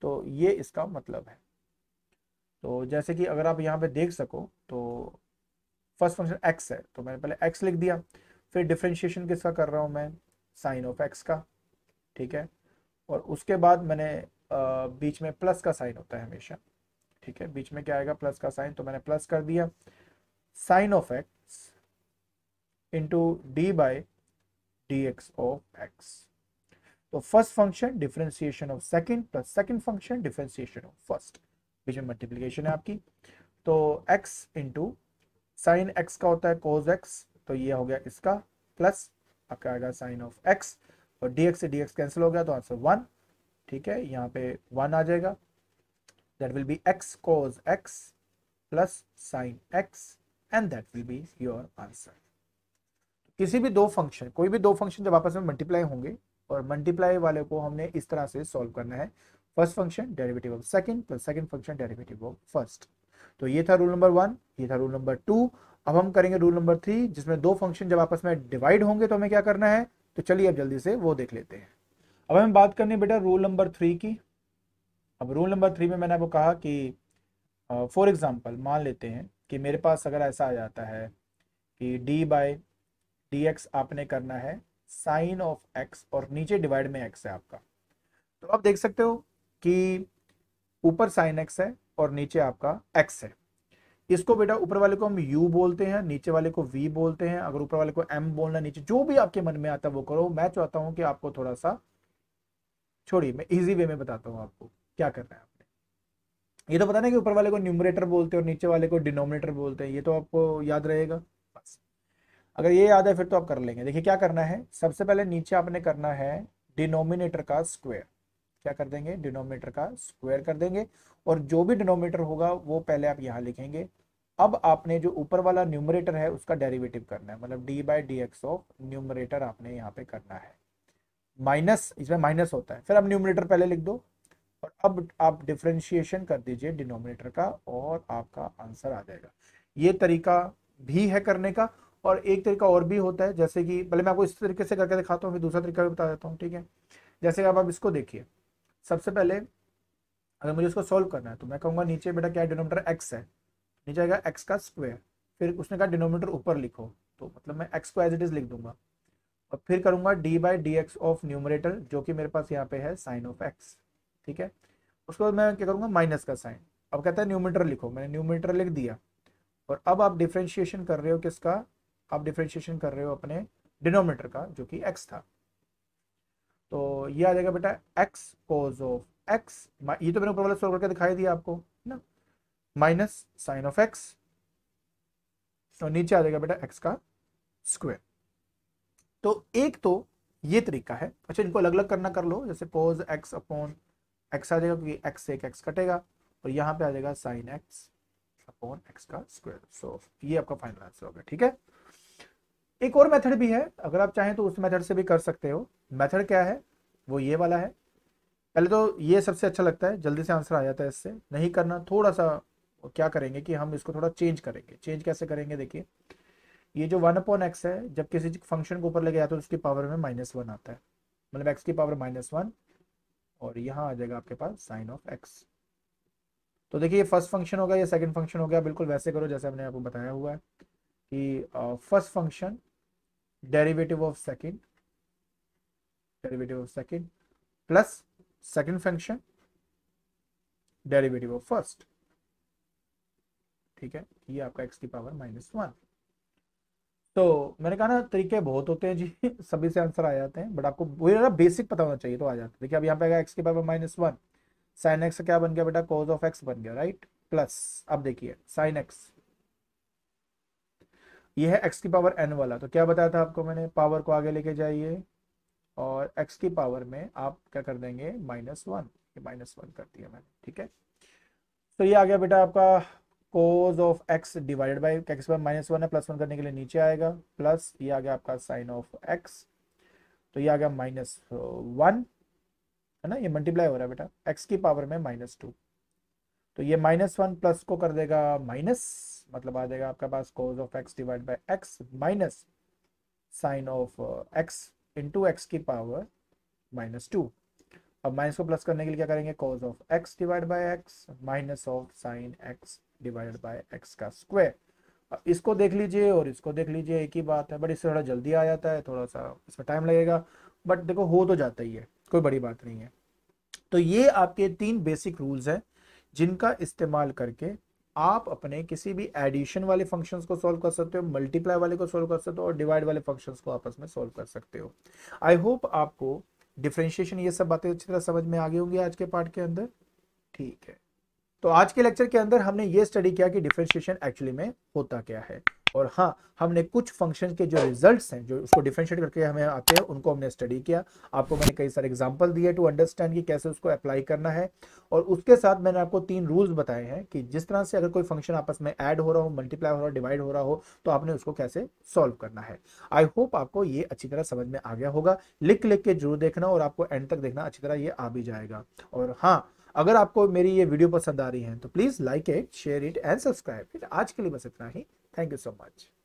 तो ये इसका मतलब है तो जैसे कि अगर आप यहाँ पे देख सको तो फर्स्ट फंक्शन एक्स है तो मैंने पहले एक्स लिख दिया फिर डिफ्रेंशिएशन किसका कर रहा हूँ मैं साइन ऑफ एक्स का ठीक है और उसके बाद मैंने आ, बीच में प्लस का साइन होता है हमेशा ठीक है बीच में क्या आएगा प्लस का साइन तो मैंने प्लस कर दिया sine of x into d by D x of x तो first function differentiation of second plus second function differentiation of first बीच में मल्टीप्लीकेशन है आपकी तो एक्स इंटू साइन एक्स का होता है कोज एक्स तो ये हो गया इसका प्लस आपका आएगा साइन ऑफ एक्स और डीएक्स से डीएक्स कैंसिल हो गया तो आंसर वन ठीक है यहाँ पे वन आ जाएगा that will be x cos x plus sine x and that will be your answer किसी भी दो फंक्शन कोई भी दो फंक्शन जब आपस में मल्टीप्लाई होंगे और मल्टीप्लाई वाले को हमने इस तरह से सॉल्व करना है first function derivative of second plus second function derivative of first तो ये था रूल नंबर वन ये था रूल नंबर टू अब हम करेंगे रूल नंबर थ्री जिसमें दो फंक्शन जब आपस में डिवाइड होंगे तो हमें क्या करना है तो चलिए अब जल्दी से वो देख लेते हैं अब हम बात करनी बेटा रूल नंबर थ्री की अब रूल नंबर थ्री में मैंने आपको कहा कि फॉर एग्जाम्पल मान लेते हैं कि मेरे पास अगर ऐसा आ जाता है कि डी बाई डी एक्स आपने करना है साइन ऑफ एक्स और नीचे डिवाइड में एक्स है आपका तो आप देख सकते हो कि ऊपर साइन एक्स है और नीचे आपका एक्स है इसको बेटा ऊपर वाले को हम u बोलते हैं नीचे वाले को v बोलते हैं अगर ऊपर वाले को m बोलना नीचे जो भी आपके मन में आता है वो करो मैं चाहता हूं कि आपको थोड़ा सा छोड़िए मैं इजी वे में बताता हूं आपको क्या करना है आपने ये तो पता नहीं कि ऊपर वाले को न्यूमरेटर बोलते हैं और नीचे वाले को डिनोमिनेटर बोलते हैं ये तो आपको याद रहेगा बस अगर ये याद है फिर तो आप कर लेंगे देखिए क्या करना है सबसे पहले नीचे आपने करना है डिनोमिनेटर का स्क्वेयर क्या कर देंगे डिनोमीटर का स्क्वायर कर देंगे और जो भी डिनोमीटर होगा वो पहले आप यहाँ लिखेंगे अब आपने जो ऊपर वाला न्यूमरेटर है उसका डेरिवेटिव करना है मतलब d by D x of numerator आपने यहाँ पे करना है माइनस इसमें माइनस होता है फिर आप न्यूमरेटर पहले लिख दो और अब आप डिफ्रेंशिएशन कर दीजिए डिनोमिनेटर का और आपका आंसर आ जाएगा ये तरीका भी है करने का और एक तरीका और भी होता है जैसे कि भले मैं आपको इस तरीके से करके दिखाता हूँ फिर दूसरा तरीका भी बता देता हूँ ठीक है जैसे अब आप इसको देखिए सबसे पहले अगर मुझे उसको सॉल्व करना है तो मैं कहूँगा नीचे बेटा क्या डिनोमीटर एक्स है नीचे आएगा एक्स का स्क्वायर फिर उसने कहा डिनोमीटर ऊपर लिखो तो मतलब मैं एक्स को एज इट इज़ लिख दूंगा और फिर करूंगा d by D x of numerator जो कि मेरे पास यहाँ पे है साइन ऑफ एक्स ठीक है उसके बाद मैं क्या करूंगा माइनस का साइन अब कहता है न्यूमीटर लिखो मैंने न्यूमीटर लिख दिया और अब आप डिफ्रेंशिएशन कर रहे हो किसका आप डिफ्रेंशिएशन कर रहे हो अपने डिनोमीटर का जो कि एक्स था तो ये आ जाएगा बेटा एक्स कोज ऑफ एक्स ये तो मैंने ऊपर वाला सॉल्व करके दिखाई दिया आपको ना माइनस साइन ऑफ एक्स और नीचे आ जाएगा बेटा एक्स का स्क्वायर तो एक तो ये तरीका है अच्छा इनको अलग अलग करना कर लो जैसे कोज एक्स अपॉन एक्स आ जाएगा क्योंकि एक्स से एक एक्स कटेगा और यहां पे आ जाएगा साइन एक्स अपॉन एक्स का स्क्वायर सो ये आपका फाइनल आंसर होगा ठीक है एक और मेथड भी है अगर आप चाहें तो उस मेथड से भी कर सकते हो मेथड क्या है वो ये वाला है पहले तो ये सबसे अच्छा लगता है जल्दी से आंसर आ जाता है इससे नहीं करना थोड़ा सा क्या करेंगे कि हम इसको थोड़ा चेंज करेंगे चेंज कैसे करेंगे देखिए ये जो वन अपॉन एक्स है जब किसी फंक्शन को ऊपर लेके गया तो उसकी पावर में माइनस वन आता है मतलब एक्स की पावर माइनस वन और यहाँ आ जाएगा आपके पास साइन ऑफ एक्स तो देखिए ये फर्स्ट फंक्शन होगा या सेकंड फंक्शन हो गया बिल्कुल वैसे करो जैसे हमने आपको बताया हुआ है कि first function derivative of second derivative of second plus second function derivative of first ठीक है ये आपका x की पावर माइनस वन तो मैंने कहा ना तरीके बहुत होते हैं जी सभी से आंसर आ जाते हैं बट आपको वो ना बेसिक पता होना चाहिए तो आ जाता है देखिए अब यहाँ पे आएगा एक्स की power minus one sine x क्या बन गया बेटा कोज ऑफ एक्स बन गया राइट प्लस अब देखिए साइन एक्स ये है एक्स की पावर एन वाला तो क्या बताया था आपको मैंने पावर को आगे लेके जाइए और एक्स की पावर में आप क्या कर देंगे माइनस वन माइनस वन कर दिया मैंने ठीक है तो ये आ गया बेटा आपका cos of x divided by x power minus one है प्लस वन करने के लिए नीचे आएगा प्लस ये आ गया आपका साइन ऑफ एक्स तो ये आ गया माइनस वन है ना ये मल्टीप्लाई हो रहा है बेटा एक्स की पावर में माइनस टू तो ये माइनस वन प्लस को कर देगा माइनस मतलब आ जाएगा आपके पास cos of x divide by x minus sine of x into x की पावर माइनस टू अब माइनस को प्लस करने के लिए क्या करेंगे cos of x divide by x minus of sine x divide by x का स्क्वायर इसको देख लीजिए और इसको देख लीजिए एक ही बात है बट इससे थोड़ा जल्दी आ जाता है थोड़ा सा इसमें टाइम लगेगा बट देखो हो तो जाता ही है कोई बड़ी बात नहीं है तो ये आपके तीन बेसिक रूल्स हैं जिनका इस्तेमाल करके आप अपने किसी भी एडिशन वाले फंक्शंस को सॉल्व कर सकते हो मल्टीप्लाई वाले को सॉल्व कर सकते हो और डिवाइड वाले फंक्शंस को आपस में सॉल्व कर सकते हो आई होप आपको डिफ्रेंशिएशन ये सब बातें अच्छी तरह समझ में आ गई होंगी आज के पार्ट के अंदर ठीक है तो आज के लेक्चर के अंदर हमने ये स्टडी किया कि डिफ्रेंशिएशन एक्चुअली में होता क्या है और हाँ हमने कुछ फंक्शन के जो रिजल्ट्स हैं जो उसको डिफ्रेंशिएट करके हमें आते हैं उनको हमने स्टडी किया आपको मैंने कई सारे एग्जाम्पल दिए टू अंडरस्टैंड कि कैसे उसको अप्लाई करना है और उसके साथ मैंने आपको तीन रूल्स बताए हैं कि जिस तरह से अगर कोई फंक्शन आपस में ऐड हो रहा हो मल्टीप्लाई हो रहा हो डिवाइड हो रहा हो तो आपने उसको कैसे सॉल्व करना है आई होप आपको ये अच्छी तरह समझ में आ गया होगा लिख लिख के जरूर देखना और आपको एंड तक देखना अच्छी तरह ये आ भी जाएगा और हाँ अगर आपको मेरी ये वीडियो पसंद आ रही है तो please like it share it and subscribe it आज के लिए बस इतना ही Thank you so much.